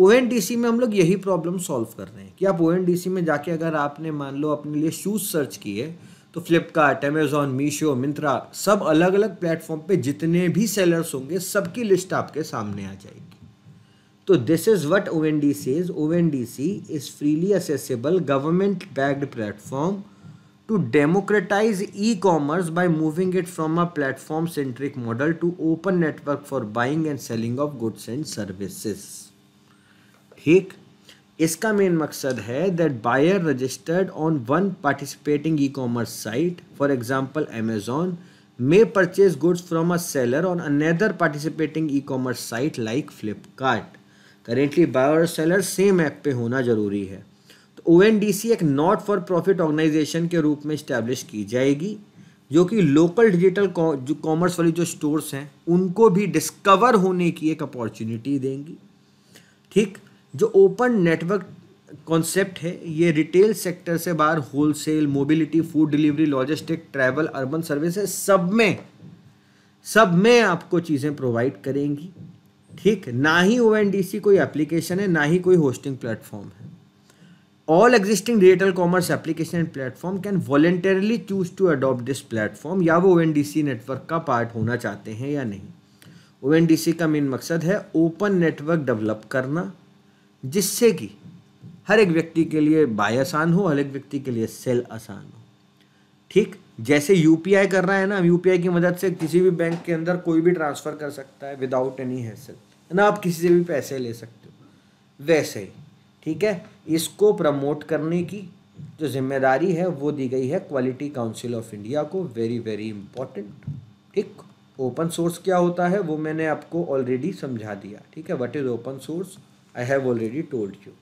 ओ में हम लोग यही प्रॉब्लम सॉल्व कर रहे हैं कि आप ओ में जाके अगर आपने मान लो अपने लिए शूज़ सर्च किए तो फ्लिपकार्ट अमेजोन मीशो मिंत्रा सब अलग अलग प्लेटफॉर्म पे जितने भी सेलर्स होंगे सबकी लिस्ट आपके सामने आ जाएगी So this is what ONDC says. ONDC is freely accessible government-backed platform to democratize e-commerce by moving it from a platform-centric model to open network for buying and selling of goods and services. ठीक इसका main मकसद है that buyer registered on one participating e-commerce site, for example Amazon, may purchase goods from a seller on another participating e-commerce site like Flipkart. Currently buyer और seller same app पे होना ज़रूरी है तो ओ एक नॉट फॉर प्रॉफिट ऑर्गेनाइजेशन के रूप में इस्टेब्लिश की जाएगी जो कि लोकल डिजिटल जो कॉमर्स वाली जो स्टोर्स हैं उनको भी डिस्कवर होने की एक अपॉर्चुनिटी देंगी ठीक जो ओपन नेटवर्क कॉन्सेप्ट है ये रिटेल सेक्टर से बाहर wholesale mobility food delivery logistic travel urban services सब में सब में आपको चीज़ें प्रोवाइड करेंगी ठीक ना ही ओ कोई एप्लीकेशन है ना ही कोई होस्टिंग प्लेटफॉर्म है all existing digital commerce application and platform can voluntarily choose to adopt this platform या वो ओ नेटवर्क का पार्ट होना चाहते हैं या नहीं ओ का मेन मकसद है ओपन नेटवर्क डेवलप करना जिससे कि हर एक व्यक्ति के लिए बाय आसान हो हर एक व्यक्ति के लिए सेल आसान हो ठीक जैसे यू कर रहा है ना पी यू की मदद से किसी भी बैंक के अंदर कोई भी ट्रांसफ़र कर सकता है विदाउट एनी हैसल ना आप किसी से भी पैसे ले सकते हो वैसे ही ठीक है इसको प्रमोट करने की जो जिम्मेदारी है वो दी गई है क्वालिटी काउंसिल ऑफ इंडिया को वेरी वेरी इंपॉर्टेंट ठीक ओपन सोर्स क्या होता है वो मैंने आपको ऑलरेडी समझा दिया ठीक है what is open source I have already told you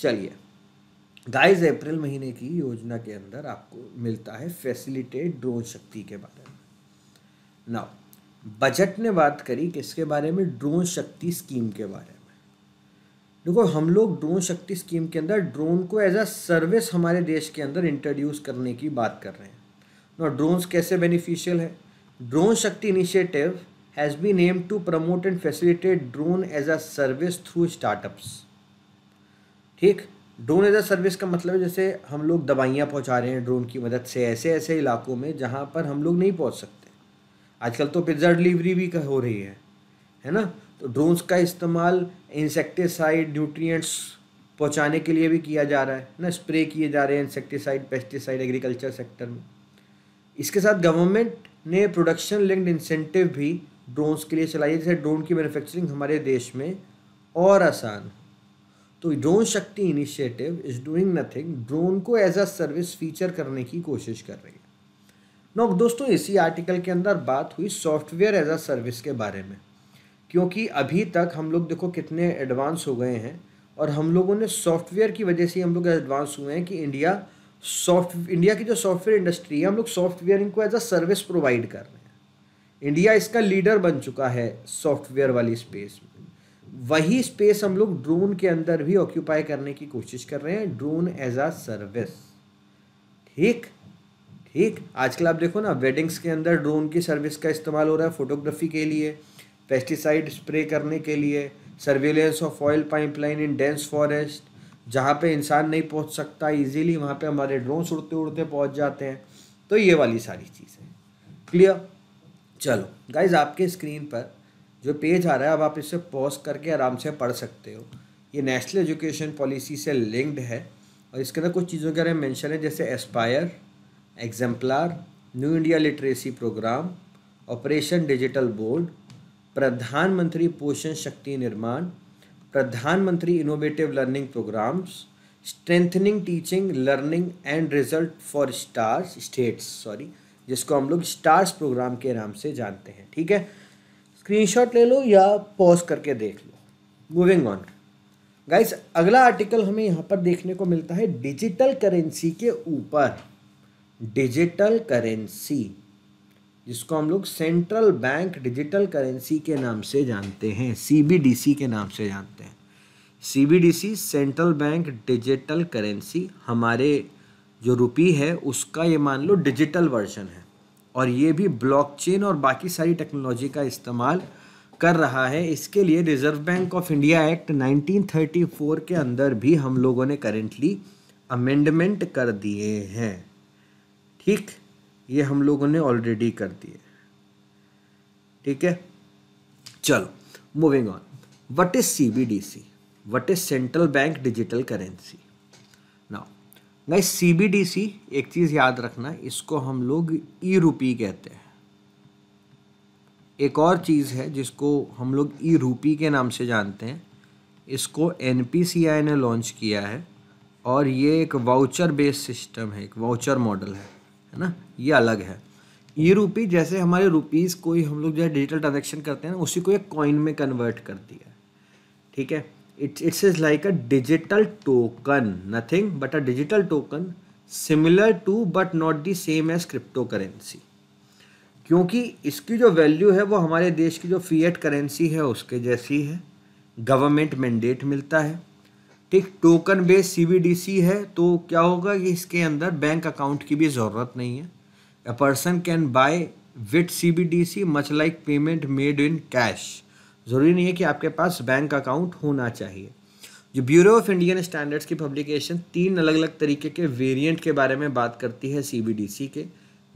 चलिए गाइस अप्रैल महीने की योजना के अंदर आपको मिलता है फैसिलिटेट ड्रोन शक्ति के बारे में नाउ बजट ने बात करी किसके बारे में ड्रोन शक्ति स्कीम के बारे में देखो हम लोग ड्रोन शक्ति स्कीम के अंदर ड्रोन को एज अ सर्विस हमारे देश के अंदर इंट्रोड्यूस करने की बात कर रहे हैं ना ड्रोन्स कैसे बेनिफिशियल है drone Shakti initiative has been aim to promote and facilitate drone as a service through startups ठीक ड्रोन एज अ सर्विस का मतलब है जैसे हम लोग दवाइयाँ पहुँचा रहे हैं ड्रोन की मदद से ऐसे ऐसे इलाकों में जहाँ पर हम लोग नहीं पहुँच सकते आजकल तो पिज्ज़ा डिलीवरी भी हो रही है है ना तो ड्रोन्स का इस्तेमाल इंसेक्टिसाइड न्यूट्रिएंट्स पहुंचाने के लिए भी किया जा रहा है ना स्प्रे किए जा रहे हैं इंसेक्टिसाइड पेस्टिसाइड एग्रीकल्चर सेक्टर में इसके साथ गवर्नमेंट ने प्रोडक्शन लिंक्ड इंसेंटिव भी ड्रोन्स के लिए चलाई है जैसे ड्रोन की मैन्युफैक्चरिंग हमारे देश में और आसान तो drone Shakti initiative is doing nothing drone को एज अ सर्विस फीचर करने की कोशिश कर रही है नो दोस्तों इसी आर्टिकल के अंदर बात हुई सॉफ्टवेयर एज आ सर्विस के बारे में क्योंकि अभी तक हम लोग देखो कितने एडवांस हो गए हैं और हम लोगों ने सॉफ्टवेयर की वजह से हम लोग एडवांस हुए हैं कि इंडिया सॉफ्ट इंडिया की जो सॉफ्टवेयर इंडस्ट्री है हम लोग सॉफ्टवेयर को एज अ सर्विस प्रोवाइड कर रहे हैं इंडिया इसका लीडर बन चुका है सॉफ्टवेयर वाली स्पेस में वही स्पेस हम लोग ड्रोन के अंदर भी ऑक्यूपाई करने की कोशिश कर रहे हैं ड्रोन एज आ सर्विस ठीक ठीक आजकल आप देखो ना वेडिंग्स के अंदर ड्रोन की सर्विस का इस्तेमाल हो रहा है फोटोग्राफी के लिए पेस्टिसाइड स्प्रे करने के लिए surveillance of oil pipeline in dense forest जहाँ पे इंसान नहीं पहुँच सकता इजीली वहाँ पे हमारे ड्रोन उड़ते उड़ते पहुँच जाते हैं तो ये वाली सारी चीज़ें क्लियर चलो गाइज आपके स्क्रीन पर जो पेज आ रहा है अब आप इसे पॉज करके आराम से पढ़ सकते हो ये नेशनल एजुकेशन पॉलिसी से लिंक्ड है और इसके अंदर कुछ चीज़ों के बारे में मैंशन है जैसे aspire exemplar new India literacy programme operation digital board प्रधानमंत्री पोषण शक्ति निर्माण प्रधानमंत्री innovative learning programmes strengthening teaching learning and result for stars states sorry जिसको हम लोग स्टार्स प्रोग्राम के नाम से जानते हैं ठीक है स्क्रीनशॉट ले लो या पॉज करके देख लो मूविंग ऑन गाइस अगला आर्टिकल हमें यहाँ पर देखने को मिलता है डिजिटल करेंसी के ऊपर डिजिटल करेंसी जिसको हम लोग सेंट्रल बैंक डिजिटल करेंसी के नाम से जानते हैं सीबीडीसी के नाम से जानते हैं CBDC central bank digital currency हमारे जो रुपी है उसका ये मान लो डिजिटल वर्जन है और ये भी ब्लॉकचेन और बाकी सारी टेक्नोलॉजी का इस्तेमाल कर रहा है इसके लिए reserve bank of India act 1934 के अंदर भी हम लोगों ने करेंटली अमेंडमेंट कर दिए हैं ठीक ये हम लोगों ने ऑलरेडी कर दिए ठीक है चलो moving on what is C B D C what is central bank digital currency now नहीं सी बी डी सी एक चीज़ याद रखना इसको हम लोग ई रूपी कहते हैं एक और चीज़ है जिसको हम लोग ई रूपी के नाम से जानते हैं इसको एन पी सी आई ने लॉन्च किया है और ये एक वाउचर बेस्ड सिस्टम है एक वाउचर मॉडल है है ना ये अलग है ये रूपी जैसे हमारे रूपीज कोई हम लोग जो है डिजिटल ट्रांजेक्शन करते हैं ना उसी को एक कॉइन में कन्वर्ट करती है ठीक है it's it's is like a digital token nothing but a digital token similar to but not the same as crypto currency क्योंकि इसकी जो वैल्यू है वो हमारे देश की जो फीएट करेंसी है उसके जैसी है गवर्नमेंट मैंडेट मिलता है ठीक टोकन बेस सी है तो क्या होगा कि इसके अंदर बैंक अकाउंट की भी ज़रूरत नहीं है a person can buy with C B D C much like payment made in cash ज़रूरी नहीं है कि आपके पास बैंक अकाउंट होना चाहिए जो ब्यूरो ऑफ इंडियन स्टैंडर्ड्स की पब्लिकेशन तीन अलग अलग तरीके के वेरिएंट के बारे में बात करती है सी के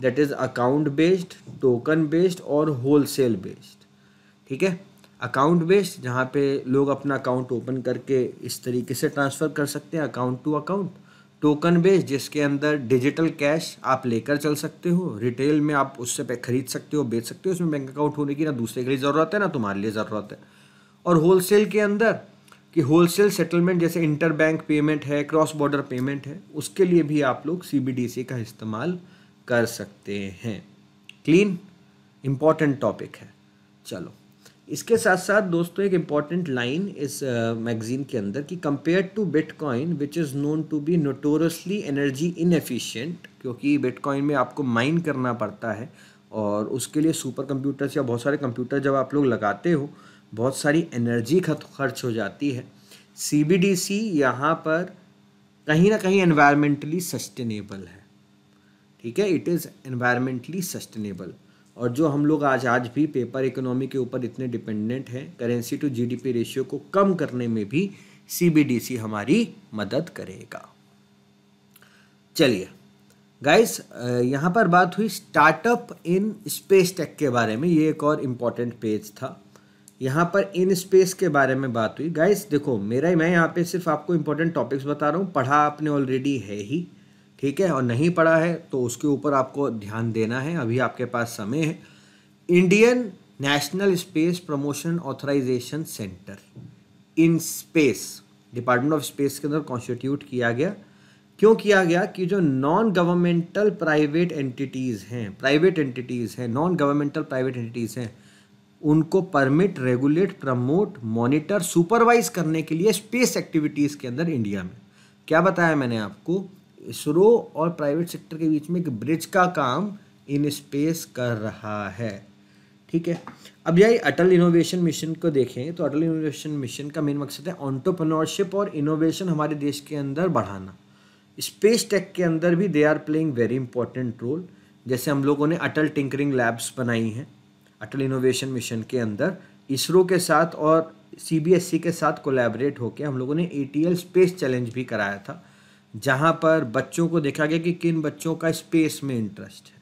that is account based token based और होलसेल बेस्ड ठीक है अकाउंट बेस्ड जहाँ पे लोग अपना अकाउंट ओपन करके इस तरीके से ट्रांसफ़र कर सकते हैं account to account token based जिसके अंदर डिजिटल कैश आप लेकर चल सकते हो रिटेल में आप उससे खरीद सकते हो बेच सकते हो उसमें बैंक अकाउंट होने की ना दूसरे के लिए ज़रूरत है ना तुम्हारे लिए ज़रूरत है और होलसेल के अंदर कि होलसेल सेटलमेंट जैसे इंटर बैंक पेमेंट है क्रॉस बॉर्डर पेमेंट है उसके लिए भी आप लोग सी का इस्तेमाल कर सकते हैं क्लीन इम्पॉर्टेंट टॉपिक है चलो इसके साथ साथ दोस्तों एक इम्पॉर्टेंट लाइन इस मैगज़ीन के अंदर कि compare to bitcoin which is known to be notoriously energy inefficient क्योंकि बिटकॉइन में आपको माइन करना पड़ता है और उसके लिए सुपर कंप्यूटर्स या बहुत सारे कंप्यूटर जब आप लोग लगाते हो बहुत सारी एनर्जी खर्च हो जाती है सी बी डी सी यहाँ पर कहीं ना कहीं एनवायरमेंटली सस्टेनेबल है ठीक है इट इज़ एनवायरमेंटली सस्टेनेबल और जो हम लोग आज आज भी पेपर इकोनॉमी के ऊपर इतने डिपेंडेंट हैं करेंसी टू जीडीपी रेशियो को कम करने में भी सीबीडीसी हमारी मदद करेगा चलिए गाइस यहाँ पर बात हुई स्टार्टअप इन स्पेस टेक के बारे में ये एक और इम्पॉर्टेंट पेज था यहाँ पर इन स्पेस के बारे में बात हुई गाइस देखो मेरा मैं यहाँ पे सिर्फ आपको इम्पोर्टेंट टॉपिक्स बता रहा हूँ पढ़ा आपने ऑलरेडी है ही ठीक है और नहीं पढ़ा है तो उसके ऊपर आपको ध्यान देना है अभी आपके पास समय है Indian national space promotion authorisation centre IN space department of space के अंदर कॉन्स्टिट्यूट किया गया क्यों किया गया कि जो नॉन गवर्नमेंटल प्राइवेट एंटिटीज़ हैं प्राइवेट एंटिटीज़ हैं नॉन गवर्नमेंटल प्राइवेट एंटिटीज़ हैं उनको permit regulate promote monitor supervise करने के लिए स्पेस एक्टिविटीज़ के अंदर इंडिया में क्या बताया मैंने आपको इसरो और प्राइवेट सेक्टर के बीच में एक ब्रिज का काम इन स्पेस कर रहा है ठीक है अब यही अटल इनोवेशन मिशन को देखें तो अटल इनोवेशन मिशन का मेन मकसद है ऑन्टोप्रनोरशिप और इनोवेशन हमारे देश के अंदर बढ़ाना स्पेस टेक के अंदर भी they are playing very important role जैसे हम लोगों ने अटल टिंकरिंग लैब्स बनाई हैं अटल इनोवेशन मिशन के अंदर इसरो के साथ और सी e के साथ कोलेबरेट होकर हम लोगों ने ए स्पेस चैलेंज भी कराया था जहाँ पर बच्चों को देखा गया कि किन बच्चों का स्पेस में इंटरेस्ट है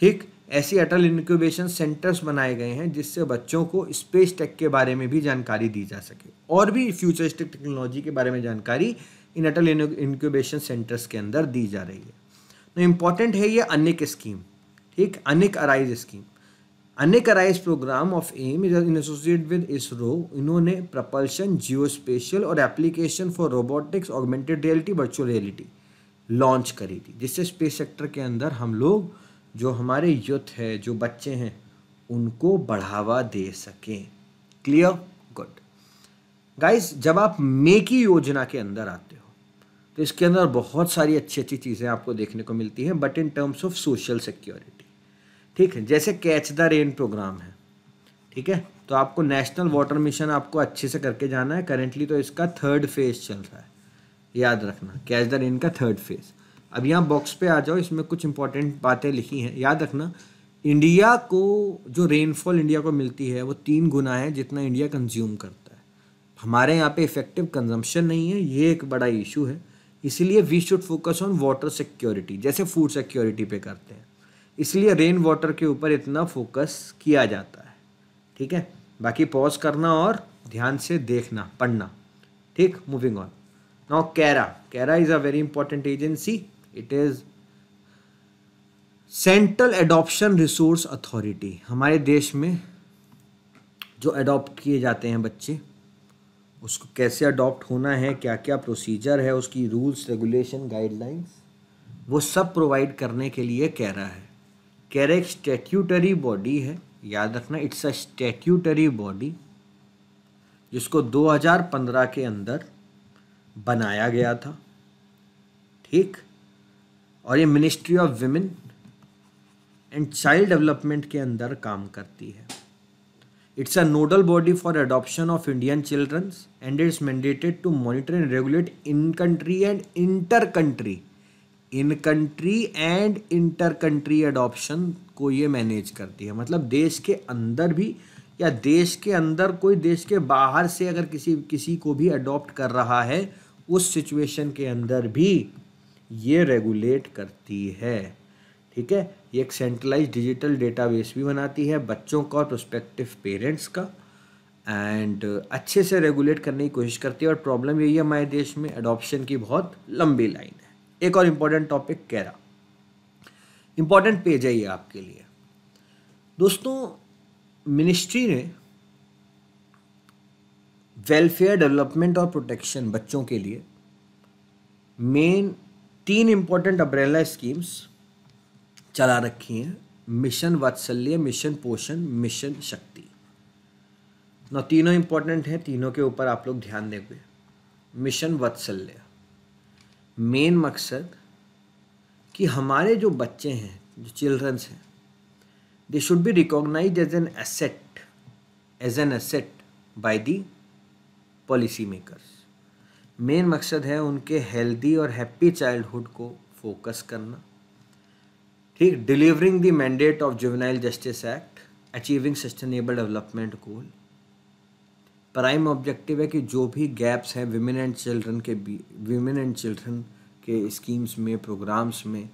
ठीक ऐसी अटल इनक्यूबेशन सेंटर्स बनाए गए हैं जिससे बच्चों को स्पेस टेक के बारे में भी जानकारी दी जा सके और भी फ्यूचरिस्टिक टेक्नोलॉजी के बारे में जानकारी इन अटल इनक्यूबेशन सेंटर्स के अंदर दी जा रही है तो इम्पॉर्टेंट है ये अनेक स्कीम ठीक ANIC ARISE scheme ANIC ARISE programme of AIM is in associate with ISRO इन्होंने प्रपल्शन स्पेशल और application for robotics augmented reality virtual reality launch करी थी जिससे स्पेस सेक्टर के अंदर हम लोग जो हमारे यूथ है जो बच्चे हैं उनको बढ़ावा दे सकें क्लियर गुड गाइस जब आप मे की योजना के अंदर आते हो तो इसके अंदर बहुत सारी अच्छी अच्छी चीज़ें आपको देखने को मिलती हैं but in terms of social security ठीक है जैसे कैच द रेन प्रोग्राम है ठीक है तो आपको नेशनल वाटर मिशन आपको अच्छे से करके जाना है करेंटली तो इसका थर्ड फेज चल रहा है याद रखना कैच द रेन का थर्ड फेज अब यहाँ बॉक्स पे आ जाओ इसमें कुछ इंपॉर्टेंट बातें लिखी हैं याद रखना इंडिया को जो रेनफॉल इंडिया को मिलती है वो तीन गुना है जितना इंडिया कंज्यूम करता है हमारे यहाँ पे इफेक्टिव कंजम्पशन नहीं है ये एक बड़ा इशू है इसीलिए we should focus on water security जैसे फूड सिक्योरिटी पे करते हैं इसलिए रेन वाटर के ऊपर इतना फोकस किया जाता है ठीक है बाकी पॉज करना और ध्यान से देखना पढ़ना ठीक moving on now CARA CARA is a very important agency it is central adoption resource authority हमारे देश में जो अडॉप्ट किए जाते हैं बच्चे उसको कैसे अडॉप्ट होना है क्या क्या प्रोसीजर है उसकी रूल्स रेगुलेशन गाइडलाइंस वो सब प्रोवाइड करने के लिए कह रहा है एक स्टेट्यूटरी बॉडी है याद रखना इट्स अ स्टेट्यूटरी बॉडी जिसको 2015 के अंदर बनाया गया था ठीक और ये ministry of women and child development के अंदर काम करती है it's a nodal body for adoption of Indian childrens and it's mandated to monitor and regulate in country and inter country in country and inter country adoption को ये manage करती है मतलब देश के अंदर भी या देश के अंदर कोई देश के बाहर से अगर किसी किसी को भी अडॉप्ट कर रहा है उस सिचुएशन के अंदर भी ये रेगुलेट करती है ठीक है ये एक सेंट्रलाइज डिजिटल डेटाबेस भी बनाती है बच्चों का और प्रोस्पेक्टिव पेरेंट्स का एंड अच्छे से रेगुलेट करने की कोशिश करती है और प्रॉब्लम यही है हमारे देश में अडॉप्शन की बहुत लंबी लाइन एक और important topic CARA important page है ये आपके लिए दोस्तों मिनिस्ट्री ने वेलफेयर डेवलपमेंट और प्रोटेक्शन बच्चों के लिए मेन तीन इंपॉर्टेंट अब्रेला स्कीम्स चला रखी हैं मिशन वात्सल्य मिशन पोषण मिशन शक्ति ना तीनों इंपॉर्टेंट हैं तीनों के ऊपर आप लोग ध्यान देंगे मिशन वात्सल्य मेन मकसद कि हमारे जो बच्चे हैं जो चिल्ड्रंस हैं they should be recognise as an asset as an asset by the policy makers main मकसद है उनके हेल्दी और हैप्पी चाइल्डहुड को फोकस करना ठीक delivering the mandate of juvenile justice act achieving sustainable development goal prime objective है कि जो भी गैप्स हैं विमेन एंड चिल्ड्रन के विमेन एंड चिल्ड्रन के स्कीम्स में प्रोग्राम्स में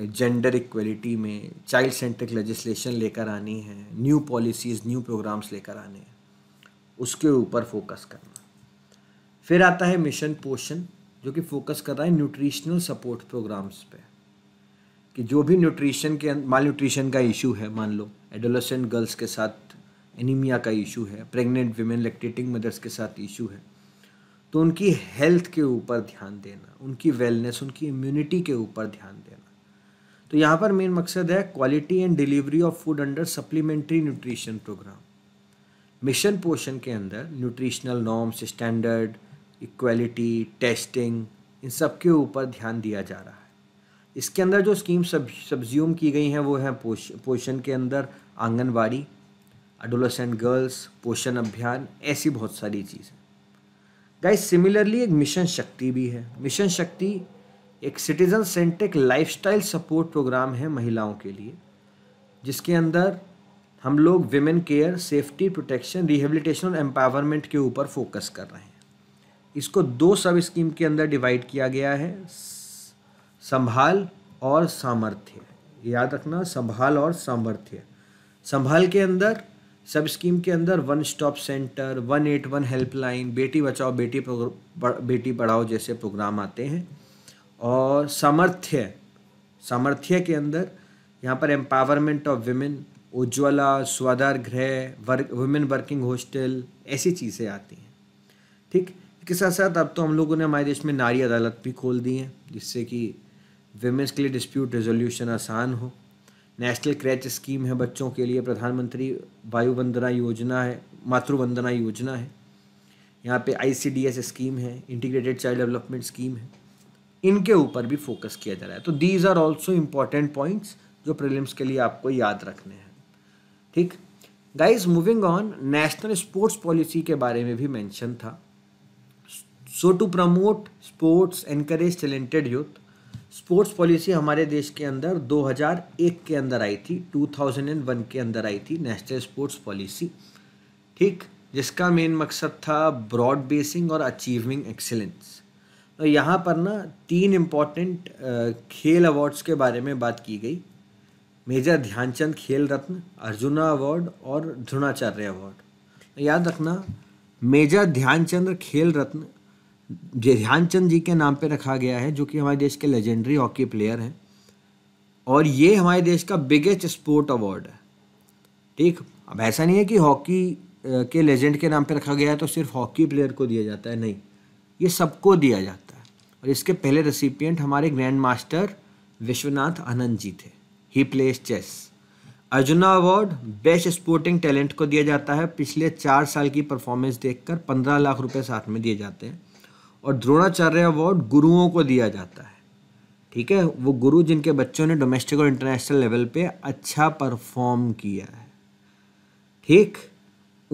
जेंडर इक्वलिटी में चाइल्ड सेंट्रिक लेजिस्लेशन लेकर आनी है न्यू पॉलिसीज़ न्यू प्रोग्राम्स लेकर आने हैं उसके ऊपर फोकस करना फिर आता है मिशन पोषण जो कि फोकस कर रहा है न्यूट्रिशनल सपोर्ट प्रोग्राम्स पे कि जो भी न्यूट्रिशन के माल न्यूट्रिशन का इशू है मान लो एडोलसेंट गर्ल्स के साथ एनीमिया का इशू है प्रेग्नेंट वीमेन लैक्टेटिंग मदर्स के साथ इशू है तो उनकी हेल्थ के ऊपर ध्यान देना उनकी वेलनेस उनकी इम्यूनिटी के ऊपर ध्यान देना तो यहाँ पर मेन मकसद है quality and delivery of food under supplementary nutrition programme mission Poshan के अंदर nutritional norms standard equality testing इन सब के ऊपर ध्यान दिया जा रहा है इसके अंदर जो स्कीम सब सब्ज्यूम की गई हैं वो हैं पोषण के अंदर आंगनबाड़ी एडोलोसेंट गर्ल्स पोषण अभियान ऐसी बहुत सारी चीज़ें गाइस सिमिलरली एक मिशन शक्ति भी है मिशन शक्ति एक citizen centric life support programme है महिलाओं के लिए जिसके अंदर हम लोग women care safety protection rehabilitation और एम्पावरमेंट के ऊपर फोकस कर रहे हैं इसको दो सब स्कीम के अंदर डिवाइड किया गया है संभाल और सामर्थ्य याद रखना संभाल और सामर्थ्य संभाल के अंदर सब स्कीम के अंदर one stop centre one eight one helpline Beti Bachao बेटी बेटी पढ़ाओ जैसे प्रोग्राम आते हैं और सामर्थ्य सामर्थ्य के अंदर यहाँ पर empowerment of women Ujjwala Swadhar Greh work women working hostel ऐसी चीज़ें आती हैं ठीक इसके साथ साथ अब तो हम लोगों ने हमारे देश में नारी अदालत भी खोल दी है जिससे कि वेमेंस के लिए डिस्प्यूट रेजोल्यूशन आसान हो नेशनल क्रैच स्कीम है बच्चों के लिए प्रधानमंत्री वायु वंदना योजना है मातृ वंदना योजना है यहाँ पे आईसीडीएस स्कीम है इंटीग्रेटेड चाइल्ड डेवलपमेंट स्कीम है इनके ऊपर भी फोकस किया जा रहा है तो these are also important points जो प्रिलिम्स के लिए आपको याद रखने हैं ठीक guys moving on national sports policy के बारे में भी मैंशन था so to promote sports encourage talented youth sports policy हमारे देश के अंदर 2001 के अंदर आई थी 2001 के अंदर आई थी नेशनल स्पोर्ट्स पॉलिसी ठीक जिसका मेन मकसद था ब्रॉड बेसिंग और अचीविंग एक्सेलेंस तो यहाँ पर ना तीन इम्पॉर्टेंट खेल अवार्ड्स के बारे में बात की गई मेजर ध्यानचंद खेल रत्न अर्जुना अवार्ड और द्रोणाचार्य अवार्ड याद रखना मेजर ध्यानचंद खेल रत्न ध्यानचंद जी के नाम पे रखा गया है जो कि हमारे देश के लेजेंडरी हॉकी प्लेयर हैं और ये हमारे देश का बिगेस्ट स्पोर्ट अवार्ड है ठीक अब ऐसा नहीं है कि हॉकी के लेजेंड के नाम पे रखा गया है तो सिर्फ हॉकी प्लेयर को दिया जाता है नहीं ये सबको दिया जाता है और इसके पहले रेसिपियंट हमारे ग्रैंड मास्टर विश्वनाथ आनंद जी थे he plays chess Arjuna award best sporting talent को दिया जाता है पिछले चार साल की परफॉर्मेंस देखकर पंद्रह लाख रुपए साथ में दिए जाते हैं और द्रोणाचार्य अवार्ड गुरुओं को दिया जाता है ठीक है वो गुरु जिनके बच्चों ने डोमेस्टिक और इंटरनेशनल लेवल पे अच्छा परफॉर्म किया है ठीक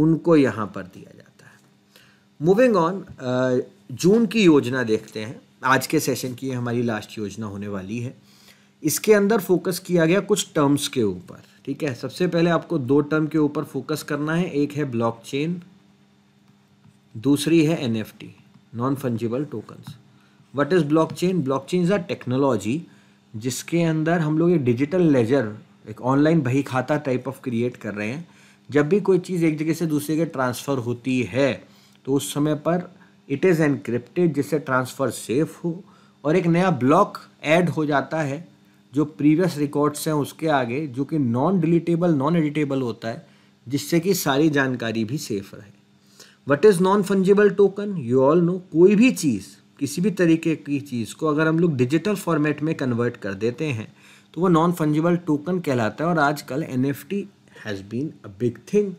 उनको यहाँ पर दिया जाता है मूविंग ऑन जून की योजना देखते हैं आज के सेशन की हमारी लास्ट योजना होने वाली है इसके अंदर फोकस किया गया कुछ टर्म्स के ऊपर ठीक है सबसे पहले आपको दो टर्म के ऊपर फोकस करना है एक है ब्लॉकचेन दूसरी है NFT non fungible tokens what is block chain block chain is a technology जिसके अंदर हम लोग एक डिजिटल लेजर एक ऑनलाइन बही खाता टाइप ऑफ क्रिएट कर रहे हैं जब भी कोई चीज़ एक जगह से दूसरे के ट्रांसफ़र होती है तो उस समय पर इट इज़ एनक्रिप्टेड जिससे ट्रांसफ़र सेफ हो और एक नया ब्लॉक ऐड हो जाता है जो प्रीवियस रिकॉर्ड्स हैं उसके आगे जो कि नॉन डिलीटेबल नॉन एडिटेबल होता है जिससे कि सारी जानकारी भी सेफ रहे what is non fungible token you all know कोई भी चीज़ किसी भी तरीके की चीज़ को अगर हम लोग डिजिटल फॉर्मेट में कन्वर्ट कर देते हैं तो वो नॉन फंजिबल टोकन कहलाता है और आजकल N F T has been a big thing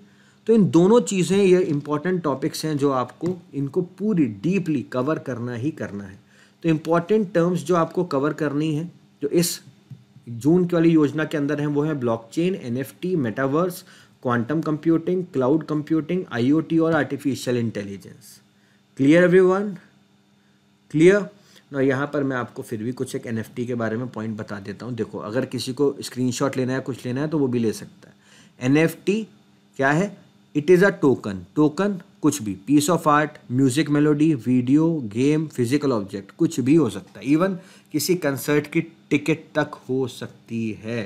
तो इन दोनों चीज़ें ये इंपॉर्टेंट टॉपिक्स हैं जो आपको इनको पूरी डीपली कवर करना ही करना है तो इम्पॉर्टेंट टर्म्स जो आपको कवर करनी है जो इस जून की वाली योजना के अंदर हैं वो है blockchain NFT metaverse quantum computing cloud computing IoT और artificial intelligence clear everyone clear न यहाँ पर मैं आपको फिर भी कुछ एक एनएफटी के बारे में पॉइंट बता देता हूँ देखो अगर किसी को स्क्रीनशॉट लेना है कुछ लेना है तो वो भी ले सकता है एनएफटी क्या है it is a token token कुछ भी piece of art music melody video game physical object कुछ भी हो सकता है इवन किसी कंसर्ट की टिकट तक हो सकती है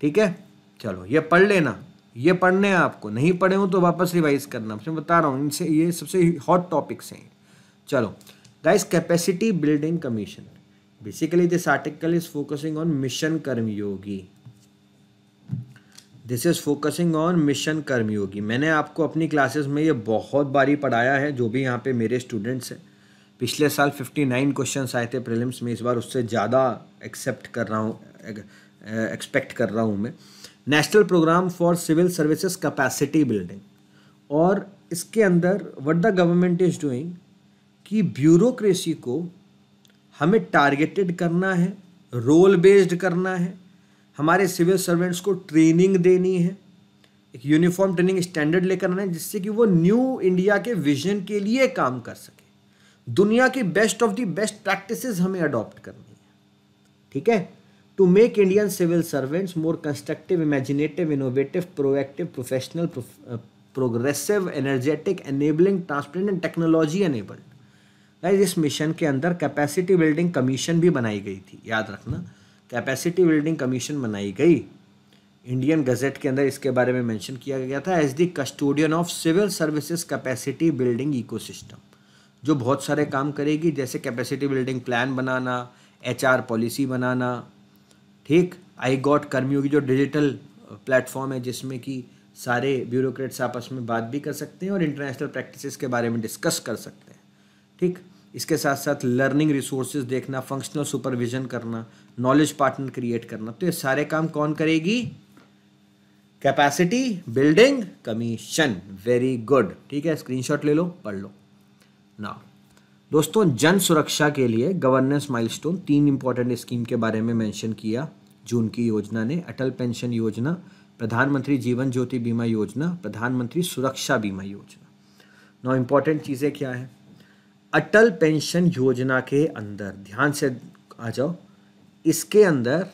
ठीक है चलो ये पढ़ लेना ये पढ़ने हैं आपको नहीं पढ़े हो तो वापस रिवाइज करना मैं बता रहा हूँ इनसे ये सबसे हॉट टॉपिक्स हैं चलो guys capacity building commission basically this article is focusing on mission Karmayogi this is focusing on mission Karmayogi मैंने आपको अपनी क्लासेस में ये बहुत बारी पढ़ाया है जो भी यहाँ पे मेरे स्टूडेंट्स हैं पिछले साल फिफ्टी नाइन क्वेश्चन आए थे प्रिलिम्स में इस बार उससे ज़्यादा एक्सेप्ट कर रहा हूँ एक्सपेक्ट कर रहा हूँ मैं national programme for civil services capacity building और इसके अंदर what the government is doing कि ब्यूरोक्रेसी को हमें टारगेटेड करना है रोल बेस्ड करना है हमारे सिविल सर्वेंट्स को ट्रेनिंग देनी है एक यूनिफॉर्म ट्रेनिंग स्टैंडर्ड लेकर आना है जिससे कि वो न्यू इंडिया के विजन के लिए काम कर सके दुनिया की best of the best practices हमें अडॉप्ट करनी है ठीक है to make Indian civil servants more constructive imaginative innovative proactive professional progressive energetic enabling transparent and technology enabled technology इस मिशन के अंदर कैपेसिटी बिल्डिंग कमीशन भी बनाई गई थी याद रखना कैपेसिटी बिल्डिंग कमीशन बनाई गई इंडियन गजेट के अंदर इसके बारे में मेंशन किया गया था as the custodian of civil services capacity building ecosystem जो बहुत सारे काम करेगी जैसे कैपेसिटी बिल्डिंग प्लान बनाना एचआर पॉलिसी बनाना ठीक आई गॉट कर्मयोगी जो डिजिटल प्लेटफॉर्म uh, है जिसमें कि सारे ब्यूरोक्रेट्स आपस में बात भी कर सकते हैं और इंटरनेशनल प्रैक्टिसेस के बारे में डिस्कस कर सकते हैं ठीक इसके साथ साथ लर्निंग रिसोर्सेज देखना फंक्शनल सुपरविजन करना नॉलेज पार्टनर क्रिएट करना तो ये सारे काम कौन करेगी capacity building commission very good ठीक है स्क्रीनशॉट ले लो पढ़ लो नाउ दोस्तों जन सुरक्षा के लिए गवर्नेंस माइलस्टोन तीन इंपॉर्टेंट स्कीम के बारे में मेंशन किया जून की योजना ने अटल पेंशन योजना प्रधानमंत्री जीवन ज्योति बीमा योजना प्रधानमंत्री सुरक्षा बीमा योजना नौ इम्पॉर्टेंट चीज़ें क्या हैं अटल पेंशन योजना के अंदर ध्यान से आ जाओ इसके अंदर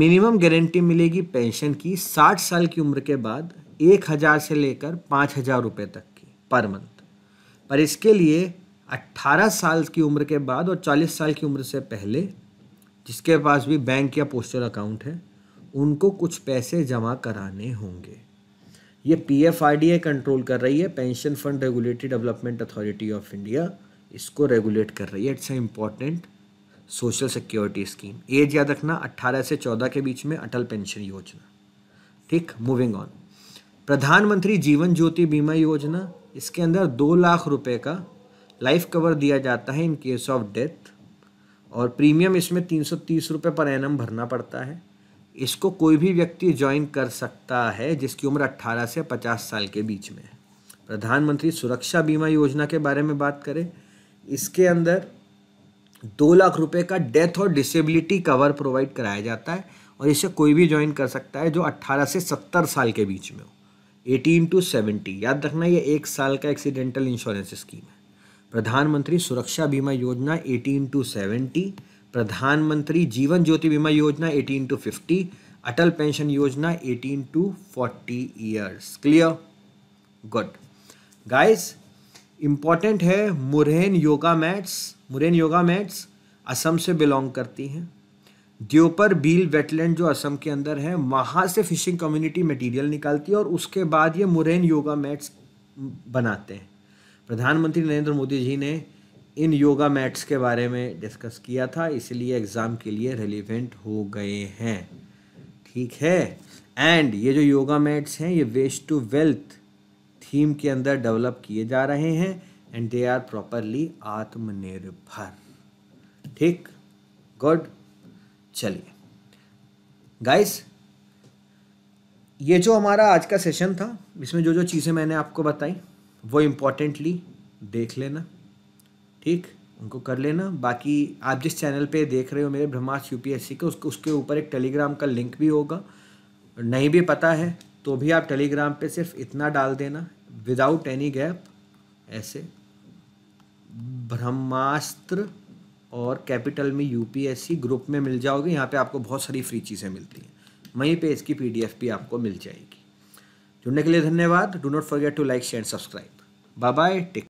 मिनिमम गारंटी मिलेगी पेंशन की साठ साल की उम्र के बाद एक हज़ार से लेकर पाँच हज़ार रुपये तक की पर मंथ पर इसके लिए 18 साल की उम्र के बाद और 40 साल की उम्र से पहले जिसके पास भी बैंक या पोस्टल अकाउंट है उनको कुछ पैसे जमा कराने होंगे ये P F R D A control कर रही है pension fund regulatory development authority of India इसको रेगुलेट कर रही है it's a important social security scheme as याद रखना 18 से 14 के बीच में अटल पेंशन योजना ठीक मूविंग ऑन प्रधानमंत्री जीवन ज्योति बीमा योजना इसके अंदर दो लाख रुपए का लाइफ कवर दिया जाता है इन केस ऑफ डेथ और प्रीमियम इसमें तीन सौ तीस रुपये पर एन भरना पड़ता है इसको कोई भी व्यक्ति ज्वाइन कर सकता है जिसकी उम्र अट्ठारह से पचास साल के बीच में है प्रधानमंत्री सुरक्षा बीमा योजना के बारे में बात करें इसके अंदर दो लाख रुपए का डेथ और डिसेबिलिटी कवर प्रोवाइड कराया जाता है और इसे कोई भी ज्वाइन कर सकता है जो 18 से 70 साल के बीच में हो 18 टू 70 याद रखना ये एक साल का एक्सीडेंटल इंश्योरेंस स्कीम है प्रधानमंत्री सुरक्षा बीमा योजना एटीन टू सेवेंटी प्रधानमंत्री जीवन Jyoti Bima Yojana eighteen to fifty Atal pension Yojana eighteen to forty years clear good guys important है moorhen yoga mats moorhen yoga mats Assam से बिलोंग करती हैं द्योपर बील वेटलैंड जो असम के अंदर है वहाँ से फिशिंग कम्युनिटी मटेरियल निकालती है और उसके बाद ये मुरैन योगा मैट्स बनाते हैं प्रधानमंत्री नरेंद्र मोदी जी ने इन योगा मैट्स के बारे में डिस्कस किया था इसलिए एग्ज़ाम के लिए रेलिवेंट हो गए हैं ठीक है एंड ये जो योगा मैट्स हैं ये वेस्ट टू वेल्थ थीम के अंदर डेवलप किए जा रहे हैं एंड दे आर प्रॉपरली आत्मनिर्भर ठीक गुड चलिए गाइस ये जो हमारा आज का सेशन था इसमें जो जो चीज़ें मैंने आपको बताई वो इम्पोर्टेंटली देख लेना ठीक उनको कर लेना बाकी आप जिस चैनल पे देख रहे हो मेरे ब्रह्मास्त्र यूपीएससी के उसके उसके ऊपर एक टेलीग्राम का लिंक भी होगा नहीं भी पता है तो भी आप टेलीग्राम पे सिर्फ इतना डाल देना विदाउट एनी गैप ऐसे ब्रह्मास्त्र और कैपिटल में यूपीएससी ग्रुप में मिल जाओगे यहाँ पे आपको बहुत सारी फ्री चीज़ें मिलती हैं वहीं पे इसकी पीडीएफ भी आपको मिल जाएगी जुड़ने के लिए धन्यवाद do not forget to like share subscribe bye bye take